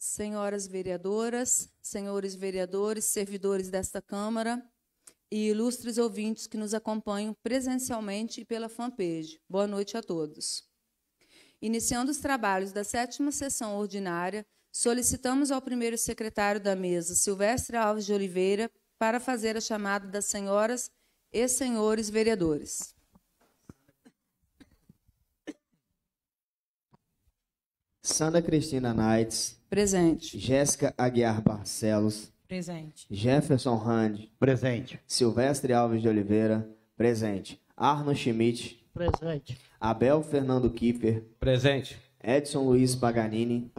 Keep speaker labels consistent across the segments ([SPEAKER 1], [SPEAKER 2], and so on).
[SPEAKER 1] Senhoras vereadoras, senhores vereadores, servidores desta Câmara e ilustres ouvintes que nos acompanham presencialmente e pela fanpage. Boa noite a todos. Iniciando os trabalhos da sétima sessão ordinária, solicitamos ao primeiro secretário da mesa, Silvestre Alves de Oliveira, para fazer a chamada das senhoras e senhores vereadores.
[SPEAKER 2] Sandra Cristina Knights.
[SPEAKER 1] Presente.
[SPEAKER 2] Jéssica Aguiar Barcelos.
[SPEAKER 1] Presente.
[SPEAKER 2] Jefferson Rand. Presente. Silvestre Alves de Oliveira. Presente. Arno Schmidt. Presente. Abel Fernando Kiefer. Presente. Edson Luiz Paganini.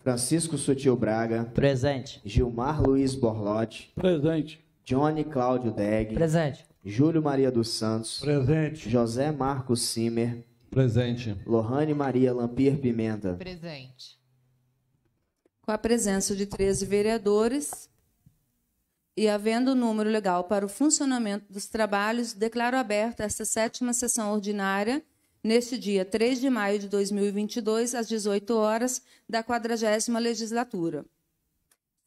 [SPEAKER 2] Francisco Sutil Braga. Presente. Gilmar Luiz Borlotti. Presente. Johnny Cláudio Deg. Presente. Júlio Maria dos Santos. Presente. José Marcos Simer. Presente. Lohane Maria Lampir Pimenta.
[SPEAKER 1] Presente. Com a presença de 13 vereadores, e havendo o número legal para o funcionamento dos trabalhos, declaro aberta esta sétima sessão ordinária, neste dia 3 de maio de 2022, às 18 horas, da 40 legislatura.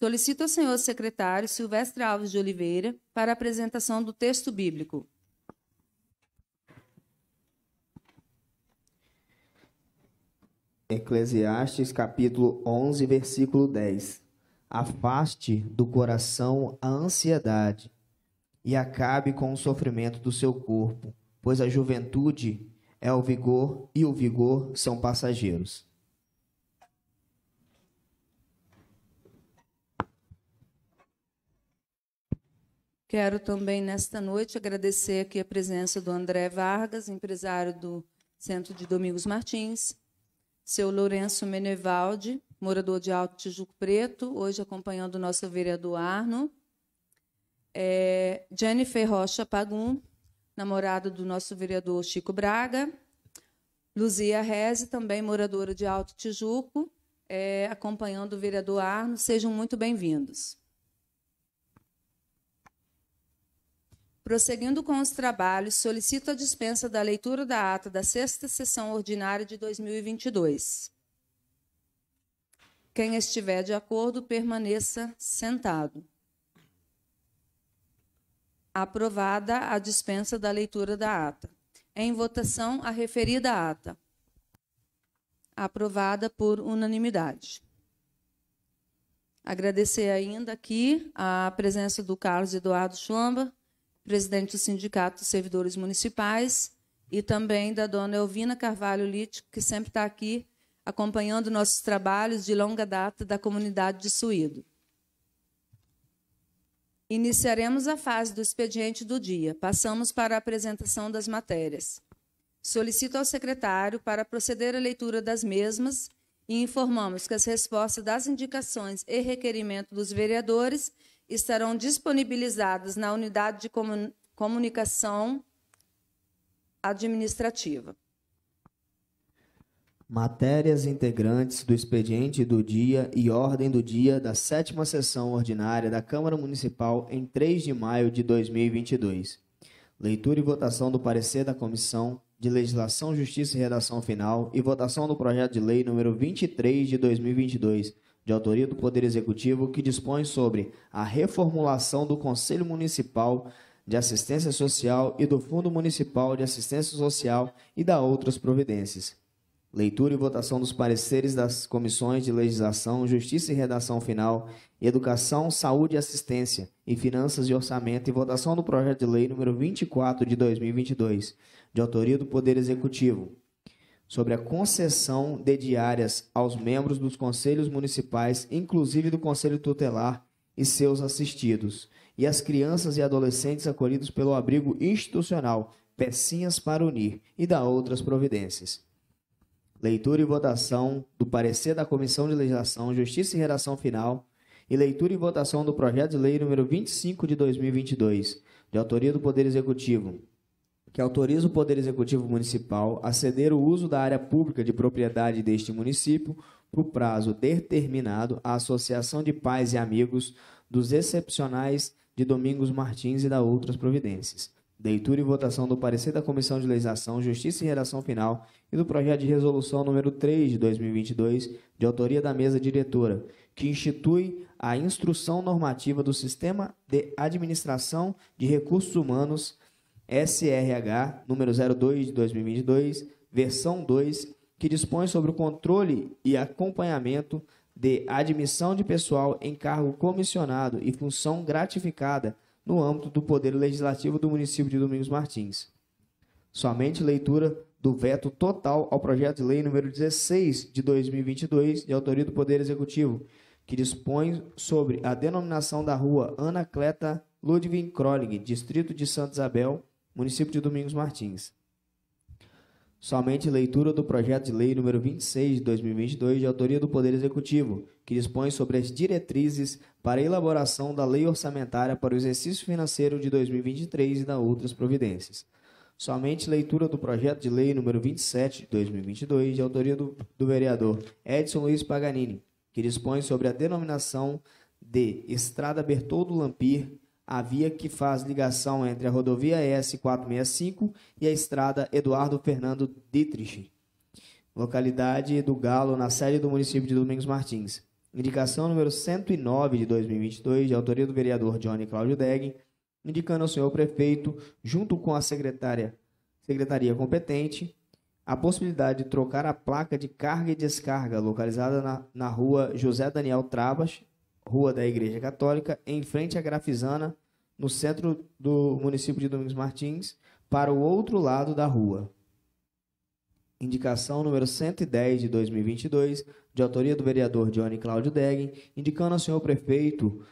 [SPEAKER 1] Solicito ao senhor secretário Silvestre Alves de Oliveira para a apresentação do texto bíblico.
[SPEAKER 2] Eclesiastes capítulo 11, versículo 10 afaste do coração a ansiedade e acabe com o sofrimento do seu corpo, pois a juventude é o vigor e o vigor são passageiros.
[SPEAKER 1] Quero também, nesta noite, agradecer aqui a presença do André Vargas, empresário do Centro de Domingos Martins, seu Lourenço Menevalde, morador de Alto Tijuco Preto, hoje acompanhando o nosso vereador Arno. É, Jennifer Rocha Pagum, namorada do nosso vereador Chico Braga. Luzia Reze, também moradora de Alto Tijuco, é, acompanhando o vereador Arno. Sejam muito bem-vindos. Prosseguindo com os trabalhos, solicito a dispensa da leitura da ata da sexta sessão ordinária de 2022. Quem estiver de acordo, permaneça sentado. Aprovada a dispensa da leitura da ata. Em votação, a referida ata. Aprovada por unanimidade. Agradecer ainda aqui a presença do Carlos Eduardo Schlamba, presidente do Sindicato dos Servidores Municipais, e também da dona Elvina Carvalho Lite, que sempre está aqui acompanhando nossos trabalhos de longa data da comunidade de Suído. Iniciaremos a fase do expediente do dia. Passamos para a apresentação das matérias. Solicito ao secretário para proceder à leitura das mesmas e informamos que as respostas das indicações e requerimento dos vereadores estarão disponibilizadas na unidade de comunicação administrativa
[SPEAKER 2] matérias integrantes do expediente do dia e ordem do dia da sétima sessão ordinária da Câmara Municipal em 3 de maio de 2022. Leitura e votação do parecer da Comissão de Legislação, Justiça e Redação Final e votação do projeto de lei número 23 de 2022, de autoria do Poder Executivo, que dispõe sobre a reformulação do Conselho Municipal de Assistência Social e do Fundo Municipal de Assistência Social e da outras providências. Leitura e votação dos pareceres das comissões de Legislação, Justiça e Redação Final, Educação, Saúde e Assistência e Finanças e Orçamento e votação do projeto de lei número 24 de 2022, de autoria do Poder Executivo, sobre a concessão de diárias aos membros dos conselhos municipais, inclusive do Conselho Tutelar e seus assistidos, e às crianças e adolescentes acolhidos pelo abrigo institucional Pecinhas para Unir e da outras providências leitura e votação do parecer da Comissão de Legislação, Justiça e Redação Final e leitura e votação do projeto de lei número 25 de 2022, de autoria do Poder Executivo, que autoriza o Poder Executivo Municipal a ceder o uso da área pública de propriedade deste município por prazo determinado à Associação de Pais e Amigos dos Excepcionais de Domingos Martins e da outras providências. Leitura e votação do parecer da Comissão de Legislação, Justiça e Redação Final e do projeto de resolução número 3 de 2022, de autoria da mesa diretora, que institui a instrução normativa do Sistema de Administração de Recursos Humanos, SRH, número 02 de 2022, versão 2, que dispõe sobre o controle e acompanhamento de admissão de pessoal em cargo comissionado e função gratificada no âmbito do Poder Legislativo do município de Domingos Martins. Somente leitura do veto total ao projeto de lei número 16 de 2022, de autoria do Poder Executivo, que dispõe sobre a denominação da rua Anacleta Ludwig Krolling, distrito de Santa Isabel, município de Domingos Martins. Somente leitura do projeto de lei número 26 de 2022, de autoria do Poder Executivo, que dispõe sobre as diretrizes para a elaboração da lei orçamentária para o exercício financeiro de 2023 e da outras providências. Somente leitura do projeto de lei número 27 de 2022, de autoria do, do vereador Edson Luiz Paganini, que dispõe sobre a denominação de Estrada Bertoldo Lampir a via que faz ligação entre a rodovia S465 e a estrada Eduardo Fernando Dietrich, localidade do Galo, na sede do município de Domingos Martins. Indicação número 109 de 2022, de autoria do vereador Johnny Cláudio Degg, indicando ao senhor prefeito, junto com a secretária, secretaria competente, a possibilidade de trocar a placa de carga e descarga localizada na, na rua José Daniel Travas, Rua da Igreja Católica, em frente à Grafizana, no centro do município de Domingos Martins, para o outro lado da rua. Indicação número 110 de 2022, de autoria do vereador Johnny Cláudio Deggen, indicando ao senhor prefeito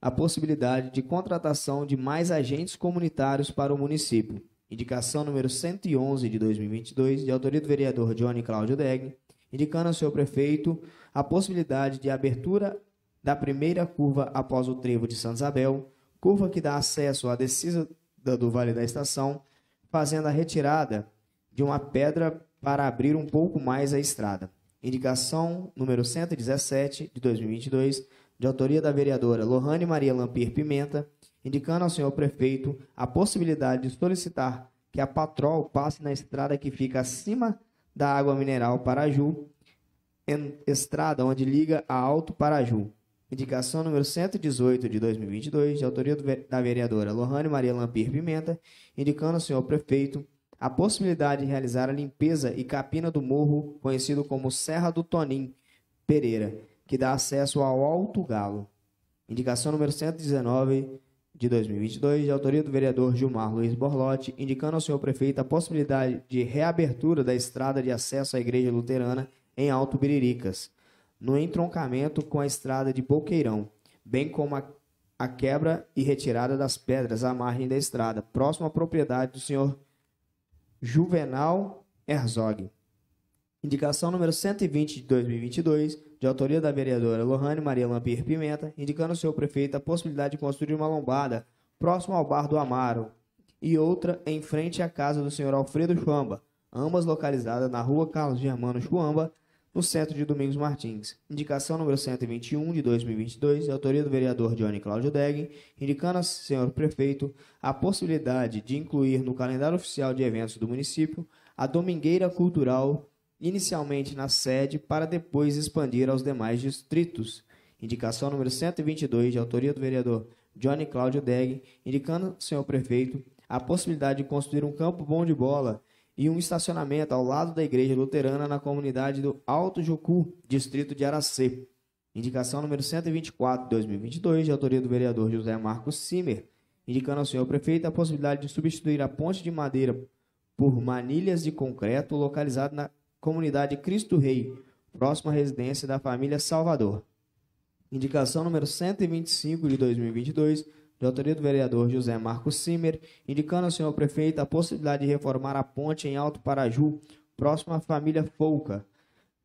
[SPEAKER 2] a possibilidade de contratação de mais agentes comunitários para o município. Indicação número 111 de 2022, de autoria do vereador Johnny Cláudio Deggen, indicando ao senhor prefeito a possibilidade de abertura da primeira curva após o trevo de Santa Isabel, curva que dá acesso à descida do Vale da Estação, fazendo a retirada de uma pedra para abrir um pouco mais a estrada. Indicação número 117 de 2022, de autoria da vereadora Lohane Maria Lampier Pimenta, indicando ao senhor prefeito a possibilidade de solicitar que a patrol passe na estrada que fica acima da água mineral Paraju, estrada onde liga a Alto Paraju, Indicação número 118 de 2022, de autoria da vereadora Lohane Maria Lampir Pimenta, indicando ao senhor prefeito a possibilidade de realizar a limpeza e capina do morro conhecido como Serra do Tonim Pereira, que dá acesso ao Alto Galo. Indicação número 119 de 2022, de autoria do vereador Gilmar Luiz Borlotti, indicando ao senhor prefeito a possibilidade de reabertura da estrada de acesso à Igreja Luterana em Alto Biriricas no entroncamento com a estrada de Boqueirão, bem como a, a quebra e retirada das pedras à margem da estrada, próximo à propriedade do senhor Juvenal Herzog. Indicação número 120 de 2022, de autoria da vereadora Lohane Maria Lampier Pimenta, indicando ao seu prefeito a possibilidade de construir uma lombada próximo ao bar do Amaro e outra em frente à casa do senhor Alfredo Chuamba, ambas localizadas na rua Carlos Germano Chuamba, no Centro de Domingos Martins. Indicação número 121 de 2022, autoria do vereador Johnny Cláudio Deggen, indicando ao senhor prefeito a possibilidade de incluir no calendário oficial de eventos do município a Domingueira Cultural, inicialmente na sede, para depois expandir aos demais distritos. Indicação número 122, de autoria do vereador Johnny Cláudio Deggen, indicando ao senhor prefeito a possibilidade de construir um campo bom de bola e um estacionamento ao lado da igreja luterana na comunidade do Alto Jucu, distrito de Aracê. Indicação número 124 de 2022, de autoria do vereador José Marcos Simer, indicando ao senhor prefeito a possibilidade de substituir a ponte de madeira por manilhas de concreto localizado na comunidade Cristo Rei, próxima residência da família Salvador. Indicação número 125 de 2022, de autoria do vereador José Marcos Simer, indicando ao senhor prefeito a possibilidade de reformar a ponte em Alto Paraju, próxima à família Folca,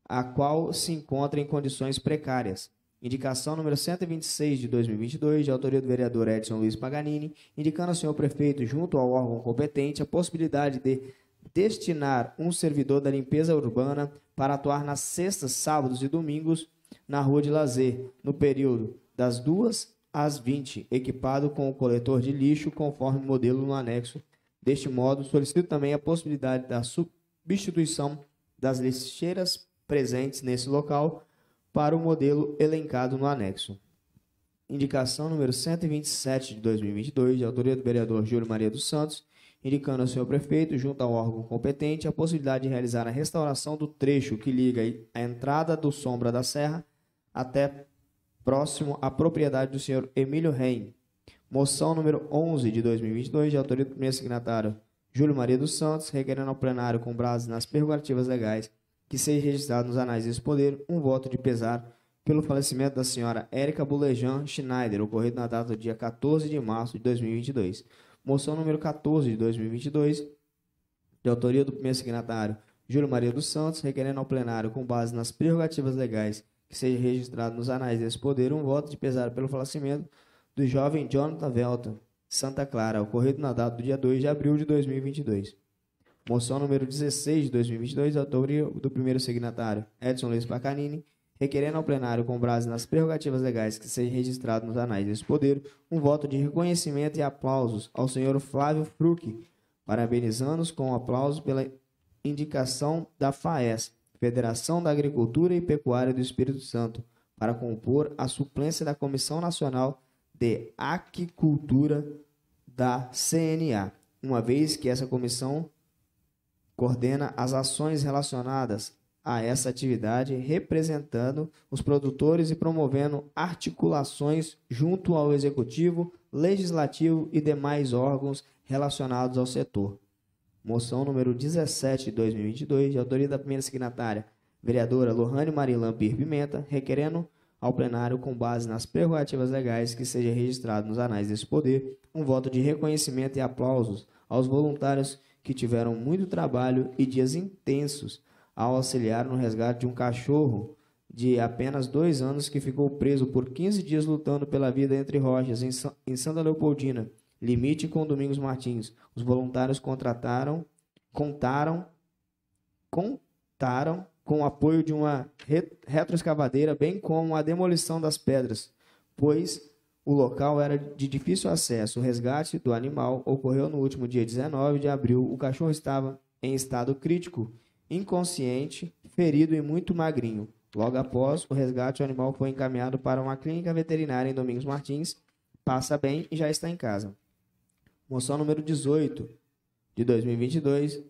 [SPEAKER 2] a qual se encontra em condições precárias. Indicação número 126 de 2022, de autoria do vereador Edson Luiz Paganini, indicando ao senhor prefeito, junto ao órgão competente, a possibilidade de destinar um servidor da limpeza urbana para atuar nas sextas, sábados e domingos na rua de lazer, no período das duas às 20, equipado com o coletor de lixo, conforme modelo no anexo. Deste modo, solicito também a possibilidade da substituição das lixeiras presentes nesse local para o modelo elencado no anexo. Indicação número 127 de 2022, de autoria do vereador Júlio Maria dos Santos, indicando ao senhor prefeito, junto ao órgão competente, a possibilidade de realizar a restauração do trecho que liga a entrada do Sombra da Serra até próximo à propriedade do senhor Emílio Reim. Moção número 11 de 2022, de autoria do primeiro signatário Júlio Maria dos Santos, requerendo ao plenário com base nas prerrogativas legais que seja registrado nos anais desse poder um voto de pesar pelo falecimento da senhora Érica Bulejan Schneider, ocorrido na data do dia 14 de março de 2022. Moção número 14 de 2022, de autoria do primeiro signatário Júlio Maria dos Santos, requerendo ao plenário, com base nas prerrogativas legais que seja registrado nos anais desse poder um voto de pesar pelo falecimento do jovem Jonathan Velton, Santa Clara, ocorrido na data do dia 2 de abril de 2022. Moção número 16 de 2022, autoria do primeiro signatário, Edson Luiz Pacanini, requerendo ao plenário, com base nas prerrogativas legais que seja registrado nos anais desse poder, um voto de reconhecimento e aplausos ao senhor Flávio Fruc, parabenizando-os com um aplauso pela indicação da FAES Federação da Agricultura e Pecuária do Espírito Santo, para compor a suplência da Comissão Nacional de Aquicultura da CNA, uma vez que essa comissão coordena as ações relacionadas a essa atividade, representando os produtores e promovendo articulações junto ao executivo, legislativo e demais órgãos relacionados ao setor. Moção número 17 de 2022, de autoria da primeira signatária, vereadora Lohane Marilã Pimenta, requerendo ao plenário, com base nas prerrogativas legais, que seja registrado nos anais desse poder, um voto de reconhecimento e aplausos aos voluntários que tiveram muito trabalho e dias intensos ao auxiliar no resgate de um cachorro de apenas dois anos que ficou preso por 15 dias lutando pela vida entre rochas em Santa Leopoldina Limite com Domingos Martins. Os voluntários contrataram, contaram, contaram com o apoio de uma retroescavadeira, bem como a demolição das pedras, pois o local era de difícil acesso. O resgate do animal ocorreu no último dia 19 de abril. O cachorro estava em estado crítico, inconsciente, ferido e muito magrinho. Logo após o resgate, o animal foi encaminhado para uma clínica veterinária em Domingos Martins. Passa bem e já está em casa moção número 18 de 2022,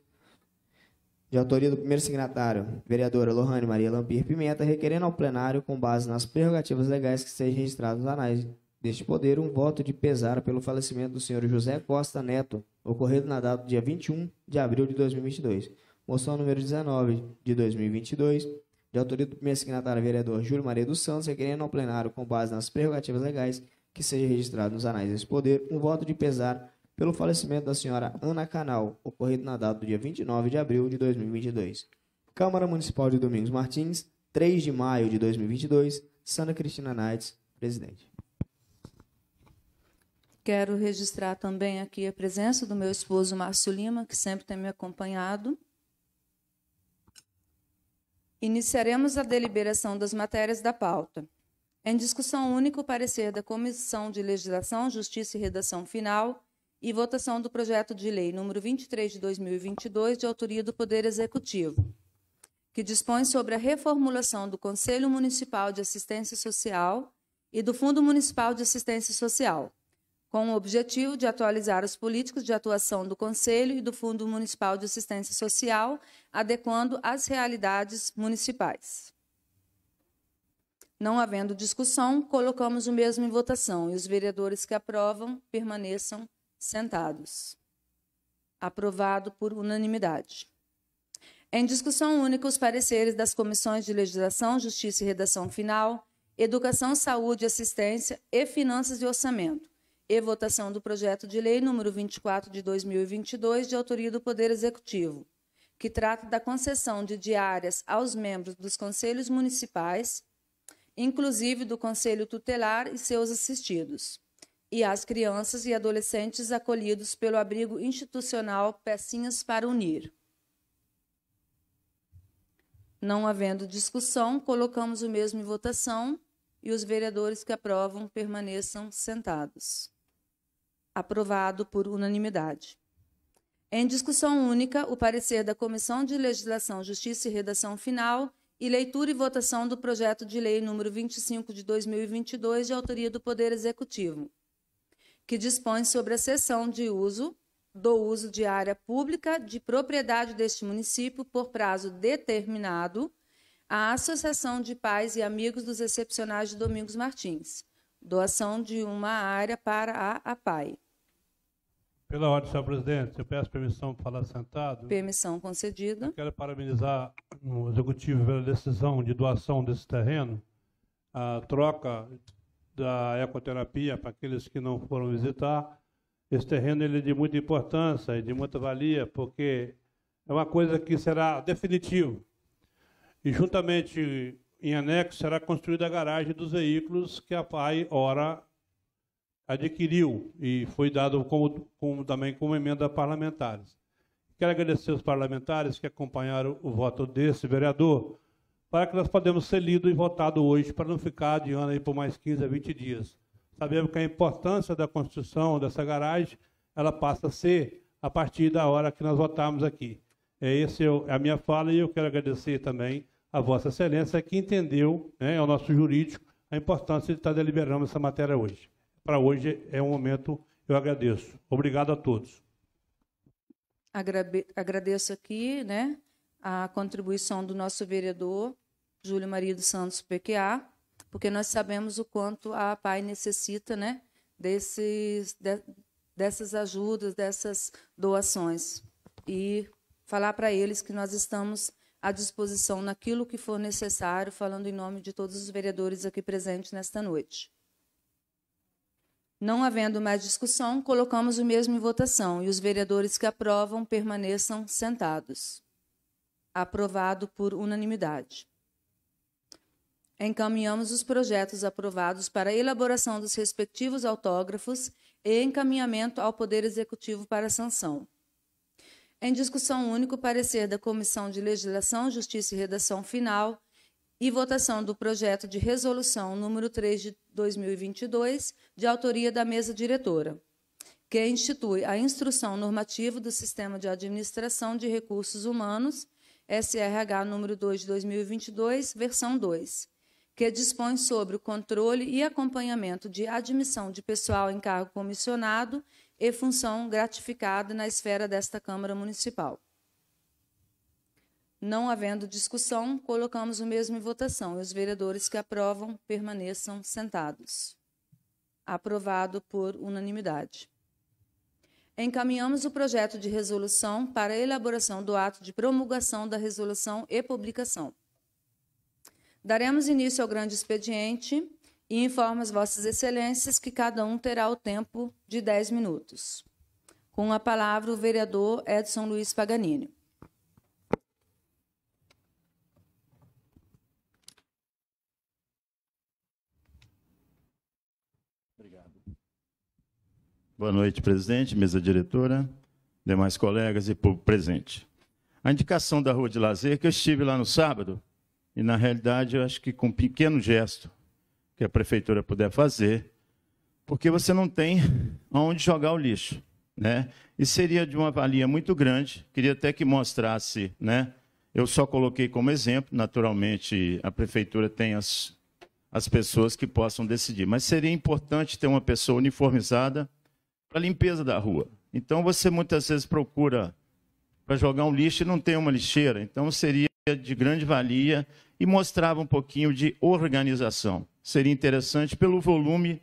[SPEAKER 2] de autoria do primeiro signatário, vereadora Lohane Maria Lampir Pimenta, requerendo ao plenário, com base nas prerrogativas legais que sejam registrados nos anais deste poder, um voto de pesar pelo falecimento do senhor José Costa Neto, ocorrido na data do dia 21 de abril de 2022. Moção número 19 de 2022, de autoria do primeiro signatário, vereador Júlio Maria dos Santos, requerendo ao plenário, com base nas prerrogativas legais que seja registrado nos anais deste poder, um voto de pesar pelo falecimento da senhora Ana Canal, ocorrido na data do dia 29 de abril de 2022. Câmara Municipal de Domingos Martins, 3 de maio de 2022, Sandra Cristina Naides, presidente.
[SPEAKER 1] Quero registrar também aqui a presença do meu esposo Márcio Lima, que sempre tem me acompanhado. Iniciaremos a deliberação das matérias da pauta. Em discussão única, o parecer da Comissão de Legislação, Justiça e Redação Final e votação do projeto de lei número 23 de 2022, de autoria do Poder Executivo, que dispõe sobre a reformulação do Conselho Municipal de Assistência Social e do Fundo Municipal de Assistência Social, com o objetivo de atualizar os políticos de atuação do Conselho e do Fundo Municipal de Assistência Social, adequando às realidades municipais. Não havendo discussão, colocamos o mesmo em votação e os vereadores que aprovam permaneçam sentados. Aprovado por unanimidade. Em discussão única, os pareceres das comissões de Legislação, Justiça e Redação Final, Educação, Saúde e Assistência e Finanças e Orçamento, e votação do projeto de lei número 24 de 2022, de autoria do Poder Executivo, que trata da concessão de diárias aos membros dos conselhos municipais, inclusive do Conselho Tutelar e seus assistidos e as crianças e adolescentes acolhidos pelo abrigo institucional Pecinhas para Unir. Não havendo discussão, colocamos o mesmo em votação e os vereadores que aprovam permaneçam sentados. Aprovado por unanimidade. Em discussão única, o parecer da Comissão de Legislação, Justiça e Redação Final e leitura e votação do projeto de lei número 25 de 2022 de autoria do Poder Executivo que dispõe sobre a cessão de uso do uso de área pública de propriedade deste município por prazo determinado à Associação de Pais e Amigos dos Excepcionais de Domingos Martins. Doação de uma área para a APAI.
[SPEAKER 3] Pela ordem, senhor presidente, eu peço permissão para falar sentado.
[SPEAKER 1] Permissão concedida. Eu quero
[SPEAKER 3] parabenizar o executivo pela decisão de doação desse terreno. A troca da ecoterapia para aqueles que não foram visitar. Esse terreno ele é de muita importância e de muita valia, porque é uma coisa que será definitivo. E juntamente em anexo será construída a garagem dos veículos que a PAI ora adquiriu e foi dado como, como, também como emenda parlamentares. Quero agradecer os parlamentares que acompanharam o voto desse vereador para que nós podemos ser lido e votado hoje, para não ficar adiando aí por mais 15 a 20 dias. Sabemos que a importância da construção dessa garagem, ela passa a ser a partir da hora que nós votarmos aqui. É essa é a minha fala e eu quero agradecer também a Vossa Excelência que entendeu, né, ao nosso jurídico, a importância de estar deliberando essa matéria hoje. Para hoje é um momento, eu agradeço. Obrigado a todos.
[SPEAKER 1] Agradeço aqui né, a contribuição do nosso vereador Júlio Maria dos Santos PQA, porque nós sabemos o quanto a PAI necessita né, desses, de, dessas ajudas, dessas doações. E falar para eles que nós estamos à disposição naquilo que for necessário, falando em nome de todos os vereadores aqui presentes nesta noite. Não havendo mais discussão, colocamos o mesmo em votação e os vereadores que aprovam permaneçam sentados. Aprovado por unanimidade encaminhamos os projetos aprovados para elaboração dos respectivos autógrafos e encaminhamento ao Poder Executivo para sanção. Em discussão único parecer da Comissão de Legislação, Justiça e Redação Final e votação do projeto de resolução número 3 de 2022, de autoria da mesa diretora, que institui a instrução normativa do Sistema de Administração de Recursos Humanos, SRH número 2 de 2022, versão 2 que dispõe sobre o controle e acompanhamento de admissão de pessoal em cargo comissionado e função gratificada na esfera desta Câmara Municipal. Não havendo discussão, colocamos o mesmo em votação e os vereadores que aprovam permaneçam sentados. Aprovado por unanimidade. Encaminhamos o projeto de resolução para a elaboração do ato de promulgação da resolução e publicação. Daremos início ao grande expediente e informo as vossas excelências que cada um terá o tempo de 10 minutos. Com a palavra, o vereador Edson Luiz Paganini.
[SPEAKER 4] Obrigado. Boa noite, presidente, mesa diretora, demais colegas e povo presente. A indicação da Rua de Lazer, que eu estive lá no sábado, e, na realidade, eu acho que com um pequeno gesto que a prefeitura puder fazer, porque você não tem aonde jogar o lixo. Né? E seria de uma valia muito grande, queria até que mostrasse, né? Eu só coloquei como exemplo, naturalmente a prefeitura tem as, as pessoas que possam decidir, mas seria importante ter uma pessoa uniformizada para limpeza da rua. Então você muitas vezes procura para jogar um lixo e não tem uma lixeira, então seria de grande valia e mostrava um pouquinho de organização. Seria interessante pelo volume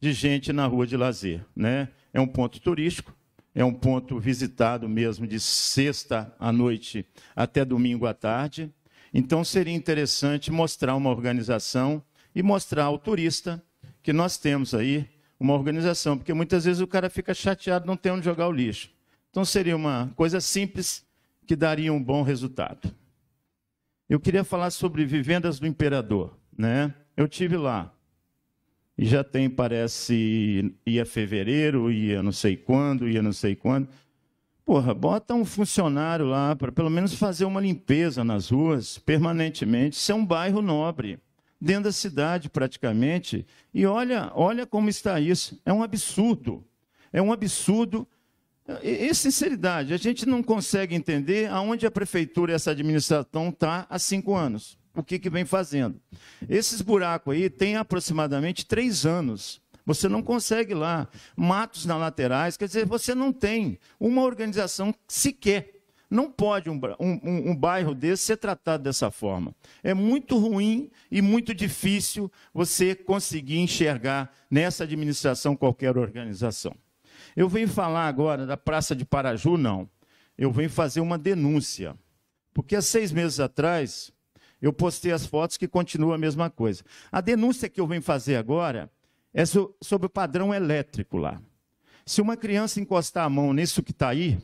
[SPEAKER 4] de gente na rua de lazer. Né? É um ponto turístico, é um ponto visitado mesmo de sexta à noite até domingo à tarde. Então seria interessante mostrar uma organização e mostrar ao turista que nós temos aí uma organização, porque muitas vezes o cara fica chateado, não tem onde jogar o lixo. Então seria uma coisa simples que daria um bom resultado. Eu queria falar sobre vivendas do imperador, né? Eu tive lá. E já tem, parece, ia fevereiro, ia não sei quando, ia não sei quando. Porra, bota um funcionário lá para pelo menos fazer uma limpeza nas ruas permanentemente. Isso é um bairro nobre, dentro da cidade praticamente. E olha, olha como está isso. É um absurdo. É um absurdo e, e sinceridade, a gente não consegue entender aonde a prefeitura e essa administração está há cinco anos. O que, que vem fazendo? Esses buracos aí têm aproximadamente três anos. Você não consegue lá matos na laterais, quer dizer, você não tem uma organização sequer não pode um, um, um, bairro desse ser tratado dessa forma. É muito ruim e muito difícil você conseguir enxergar nessa administração qualquer organização. Eu venho falar agora da Praça de Paraju, não. Eu venho fazer uma denúncia. Porque há seis meses atrás, eu postei as fotos que continua a mesma coisa. A denúncia que eu venho fazer agora é sobre o padrão elétrico lá. Se uma criança encostar a mão nisso que está aí,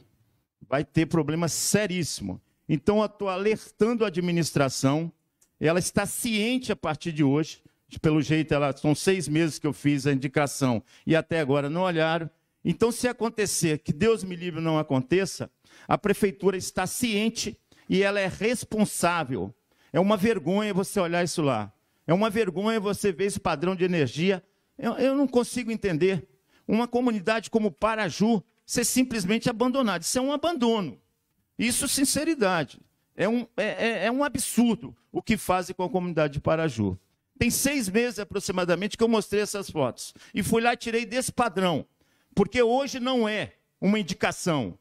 [SPEAKER 4] vai ter problema seríssimo. Então, eu estou alertando a administração, ela está ciente a partir de hoje, pelo jeito, ela, são seis meses que eu fiz a indicação e até agora não olharam, então, se acontecer, que Deus me livre não aconteça, a prefeitura está ciente e ela é responsável. É uma vergonha você olhar isso lá. É uma vergonha você ver esse padrão de energia. Eu, eu não consigo entender. Uma comunidade como Paraju ser simplesmente abandonada. Isso é um abandono. Isso, sinceridade. É um, é, é, é um absurdo o que fazem com a comunidade de Paraju. Tem seis meses aproximadamente que eu mostrei essas fotos. E fui lá e tirei desse padrão porque hoje não é uma indicação,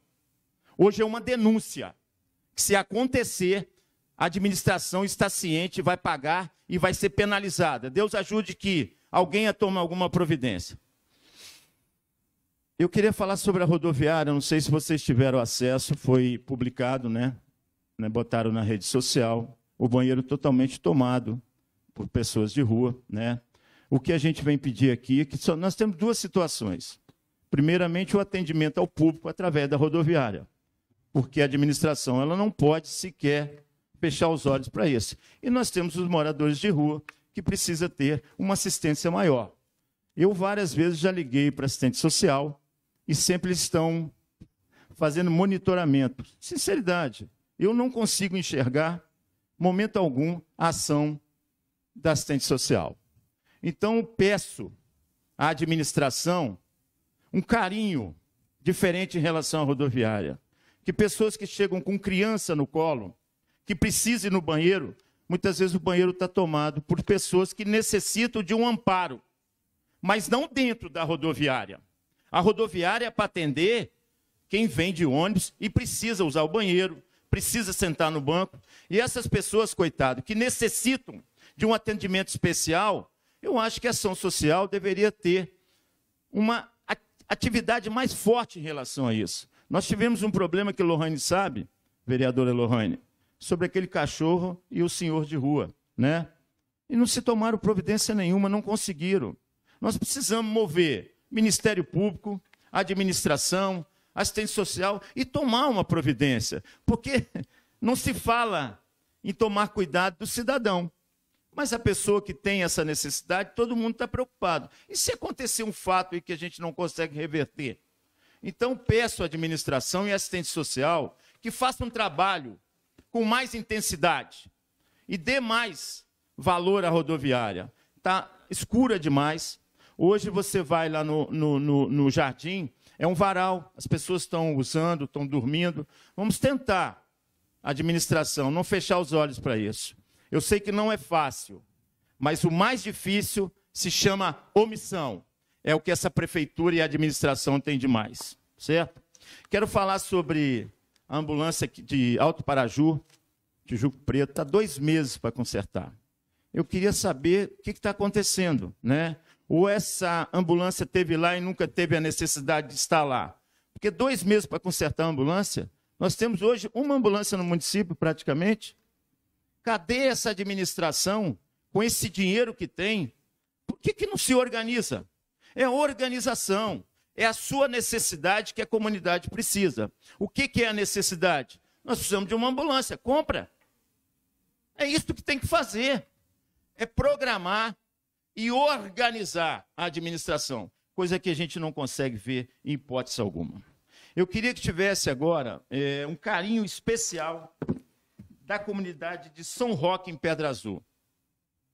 [SPEAKER 4] hoje é uma denúncia. Se acontecer, a administração está ciente, vai pagar e vai ser penalizada. Deus ajude que alguém a tomar alguma providência. Eu queria falar sobre a rodoviária, não sei se vocês tiveram acesso, foi publicado, né? né? Botaram na rede social, o banheiro totalmente tomado por pessoas de rua, né? O que a gente vem pedir aqui, é que só, nós temos duas situações. Primeiramente, o atendimento ao público através da rodoviária, porque a administração ela não pode sequer fechar os olhos para isso. E nós temos os moradores de rua, que precisa ter uma assistência maior. Eu várias vezes já liguei para assistente social e sempre estão fazendo monitoramento. Sinceridade, eu não consigo enxergar, momento algum, a ação da assistente social. Então, peço à administração um carinho diferente em relação à rodoviária. Que pessoas que chegam com criança no colo, que precisam ir no banheiro, muitas vezes o banheiro está tomado por pessoas que necessitam de um amparo, mas não dentro da rodoviária. A rodoviária é para atender quem vem de ônibus e precisa usar o banheiro, precisa sentar no banco. E essas pessoas, coitado, que necessitam de um atendimento especial, eu acho que a ação social deveria ter uma atividade mais forte em relação a isso. Nós tivemos um problema que Lohane sabe, vereadora Lohane, sobre aquele cachorro e o senhor de rua, né? E não se tomaram providência nenhuma, não conseguiram. Nós precisamos mover Ministério Público, administração, assistência social e tomar uma providência, porque não se fala em tomar cuidado do cidadão. Mas a pessoa que tem essa necessidade, todo mundo está preocupado. E se acontecer um fato e que a gente não consegue reverter? Então, peço à administração e assistente social que faça um trabalho com mais intensidade e dê mais valor à rodoviária. Está escura demais. Hoje você vai lá no, no, no, no jardim, é um varal, as pessoas estão usando, estão dormindo. Vamos tentar, administração, não fechar os olhos para isso. Eu sei que não é fácil, mas o mais difícil se chama omissão. É o que essa prefeitura e a administração tem de mais, certo? Quero falar sobre a ambulância de Alto Paraju, Tijuco Preto, está dois meses para consertar. Eu queria saber o que está acontecendo, né? Ou essa ambulância teve lá e nunca teve a necessidade de estar lá? Porque dois meses para consertar a ambulância, nós temos hoje uma ambulância no município praticamente, Cadê essa administração com esse dinheiro que tem? Por que, que não se organiza? É organização. É a sua necessidade que a comunidade precisa. O que, que é a necessidade? Nós precisamos de uma ambulância. Compra. É isso que tem que fazer. É programar e organizar a administração. Coisa que a gente não consegue ver em hipótese alguma. Eu queria que tivesse agora é, um carinho especial da comunidade de São Roque, em Pedra Azul.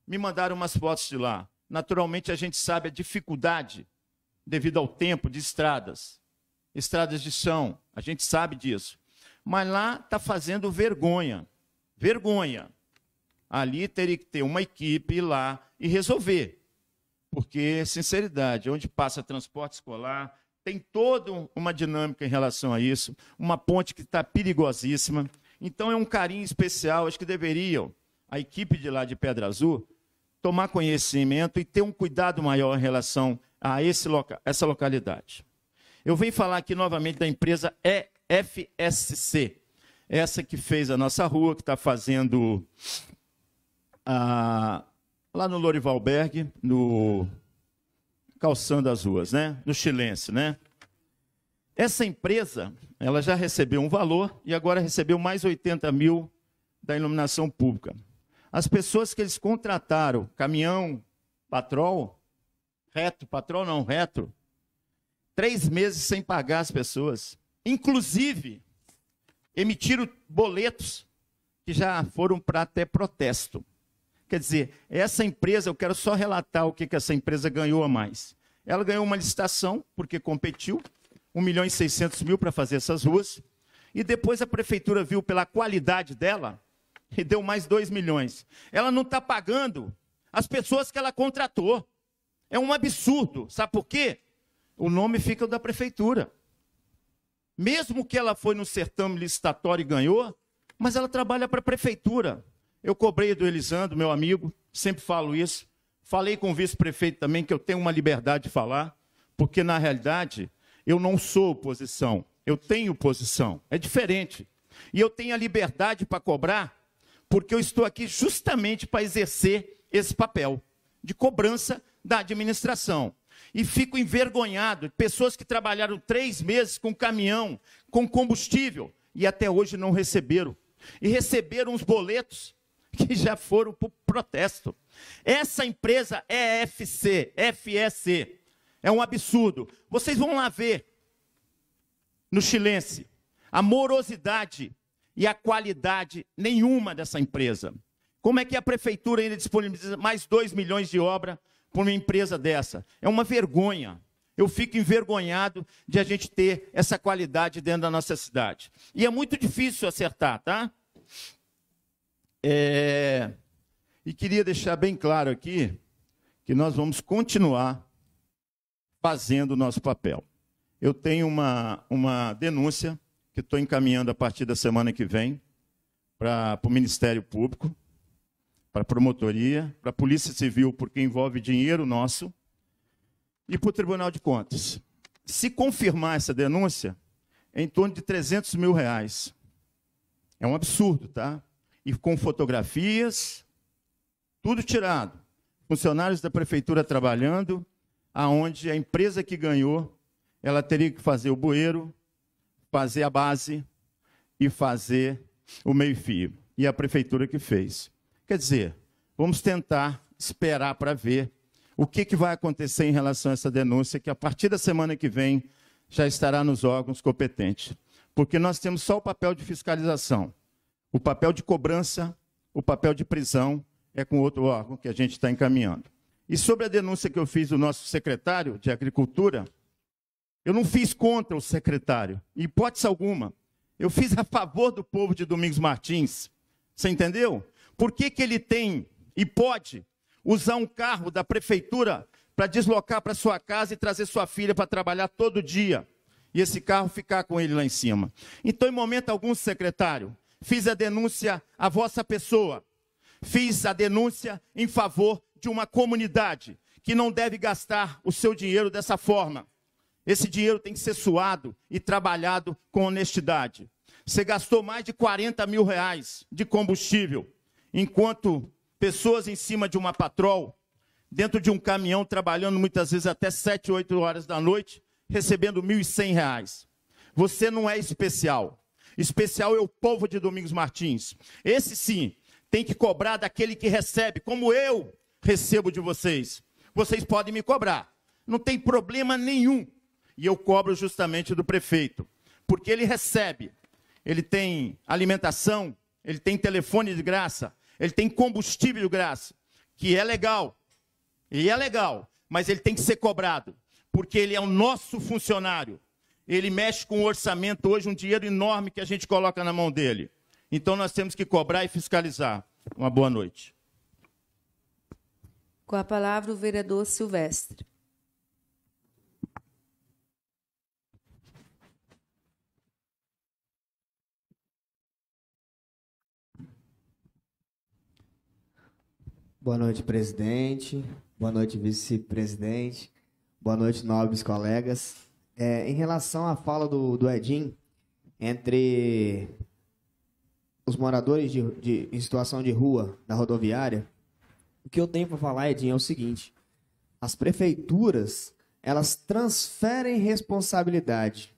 [SPEAKER 4] Me mandaram umas fotos de lá. Naturalmente, a gente sabe a dificuldade devido ao tempo de estradas. Estradas de chão, a gente sabe disso. Mas lá está fazendo vergonha. Vergonha. Ali teria que ter uma equipe ir lá e resolver. Porque, sinceridade, onde passa transporte escolar, tem toda uma dinâmica em relação a isso, uma ponte que está perigosíssima. Então é um carinho especial, acho que deveriam, a equipe de lá de Pedra Azul, tomar conhecimento e ter um cuidado maior em relação a esse loca essa localidade. Eu venho falar aqui novamente da empresa EFSC, essa que fez a nossa rua, que está fazendo a, lá no Lorivalberg, no calçando as ruas, né? No Chilense, né? Essa empresa, ela já recebeu um valor e agora recebeu mais 80 mil da iluminação pública. As pessoas que eles contrataram, caminhão, patrol, reto, patrol não, reto, três meses sem pagar as pessoas. Inclusive, emitiram boletos que já foram para até protesto. Quer dizer, essa empresa, eu quero só relatar o que, que essa empresa ganhou a mais. Ela ganhou uma licitação, porque competiu, 1 milhão e 600 mil para fazer essas ruas. E depois a prefeitura viu pela qualidade dela e deu mais 2 milhões. Ela não está pagando as pessoas que ela contratou. É um absurdo. Sabe por quê? O nome fica da prefeitura. Mesmo que ela foi no certame licitatório e ganhou, mas ela trabalha para a prefeitura. Eu cobrei do Elisandro, meu amigo, sempre falo isso. Falei com o vice-prefeito também que eu tenho uma liberdade de falar, porque na realidade eu não sou oposição, eu tenho posição. É diferente. E eu tenho a liberdade para cobrar, porque eu estou aqui justamente para exercer esse papel de cobrança da administração. E fico envergonhado. Pessoas que trabalharam três meses com caminhão, com combustível, e até hoje não receberam. E receberam os boletos que já foram para o protesto. Essa empresa é FC, FSC. É um absurdo. Vocês vão lá ver no Chilense a morosidade e a qualidade nenhuma dessa empresa. Como é que a prefeitura ainda disponibiliza mais 2 milhões de obra para uma empresa dessa? É uma vergonha. Eu fico envergonhado de a gente ter essa qualidade dentro da nossa cidade. E é muito difícil acertar, tá? É... E queria deixar bem claro aqui que nós vamos continuar fazendo o nosso papel. Eu tenho uma, uma denúncia que estou encaminhando a partir da semana que vem para o Ministério Público, para a Promotoria, para a Polícia Civil, porque envolve dinheiro nosso, e para o Tribunal de Contas. Se confirmar essa denúncia, é em torno de 300 mil reais. É um absurdo, tá? E com fotografias, tudo tirado. Funcionários da prefeitura trabalhando, aonde a empresa que ganhou, ela teria que fazer o bueiro, fazer a base e fazer o meio-fio. E a prefeitura que fez. Quer dizer, vamos tentar esperar para ver o que, que vai acontecer em relação a essa denúncia, que a partir da semana que vem já estará nos órgãos competentes. Porque nós temos só o papel de fiscalização. O papel de cobrança, o papel de prisão é com outro órgão que a gente está encaminhando. E sobre a denúncia que eu fiz do nosso secretário de Agricultura, eu não fiz contra o secretário, em hipótese alguma. Eu fiz a favor do povo de Domingos Martins. Você entendeu? Por que, que ele tem e pode usar um carro da prefeitura para deslocar para sua casa e trazer sua filha para trabalhar todo dia? E esse carro ficar com ele lá em cima. Então, em momento algum, secretário, fiz a denúncia à vossa pessoa. Fiz a denúncia em favor de uma comunidade que não deve gastar o seu dinheiro dessa forma. Esse dinheiro tem que ser suado e trabalhado com honestidade. Você gastou mais de 40 mil reais de combustível, enquanto pessoas em cima de uma patrol, dentro de um caminhão, trabalhando muitas vezes até 7, 8 horas da noite, recebendo 1.100 reais. Você não é especial. Especial é o povo de Domingos Martins. Esse sim tem que cobrar daquele que recebe, como eu, recebo de vocês. Vocês podem me cobrar, não tem problema nenhum. E eu cobro justamente do prefeito, porque ele recebe, ele tem alimentação, ele tem telefone de graça, ele tem combustível de graça, que é legal, e é legal, mas ele tem que ser cobrado, porque ele é o nosso funcionário. Ele mexe com o orçamento hoje, um dinheiro enorme que a gente coloca na mão dele. Então nós temos que cobrar e fiscalizar. Uma boa noite.
[SPEAKER 1] Com a palavra, o vereador Silvestre.
[SPEAKER 2] Boa noite, presidente. Boa noite, vice-presidente. Boa noite, nobres colegas. É, em relação à fala do, do Edim, entre os moradores de, de, em situação de rua da rodoviária, o que eu tenho para falar, Edinho, é o seguinte: as prefeituras elas transferem responsabilidade.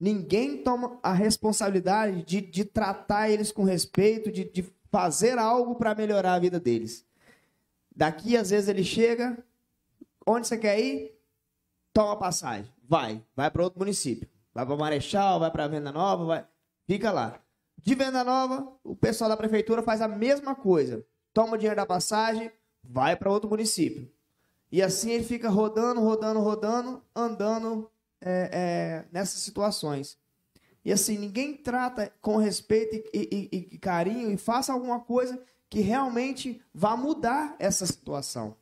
[SPEAKER 2] Ninguém toma a responsabilidade de, de tratar eles com respeito, de, de fazer algo para melhorar a vida deles. Daqui, às vezes, ele chega, onde você quer ir? Toma passagem, vai, vai para outro município. Vai para Marechal, vai para Venda Nova, vai... fica lá. De Venda Nova, o pessoal da prefeitura faz a mesma coisa toma o dinheiro da passagem, vai para outro município. E assim ele fica rodando, rodando, rodando, andando é, é, nessas situações. E assim, ninguém trata com respeito e, e, e carinho e faça alguma coisa que realmente vá mudar essa situação.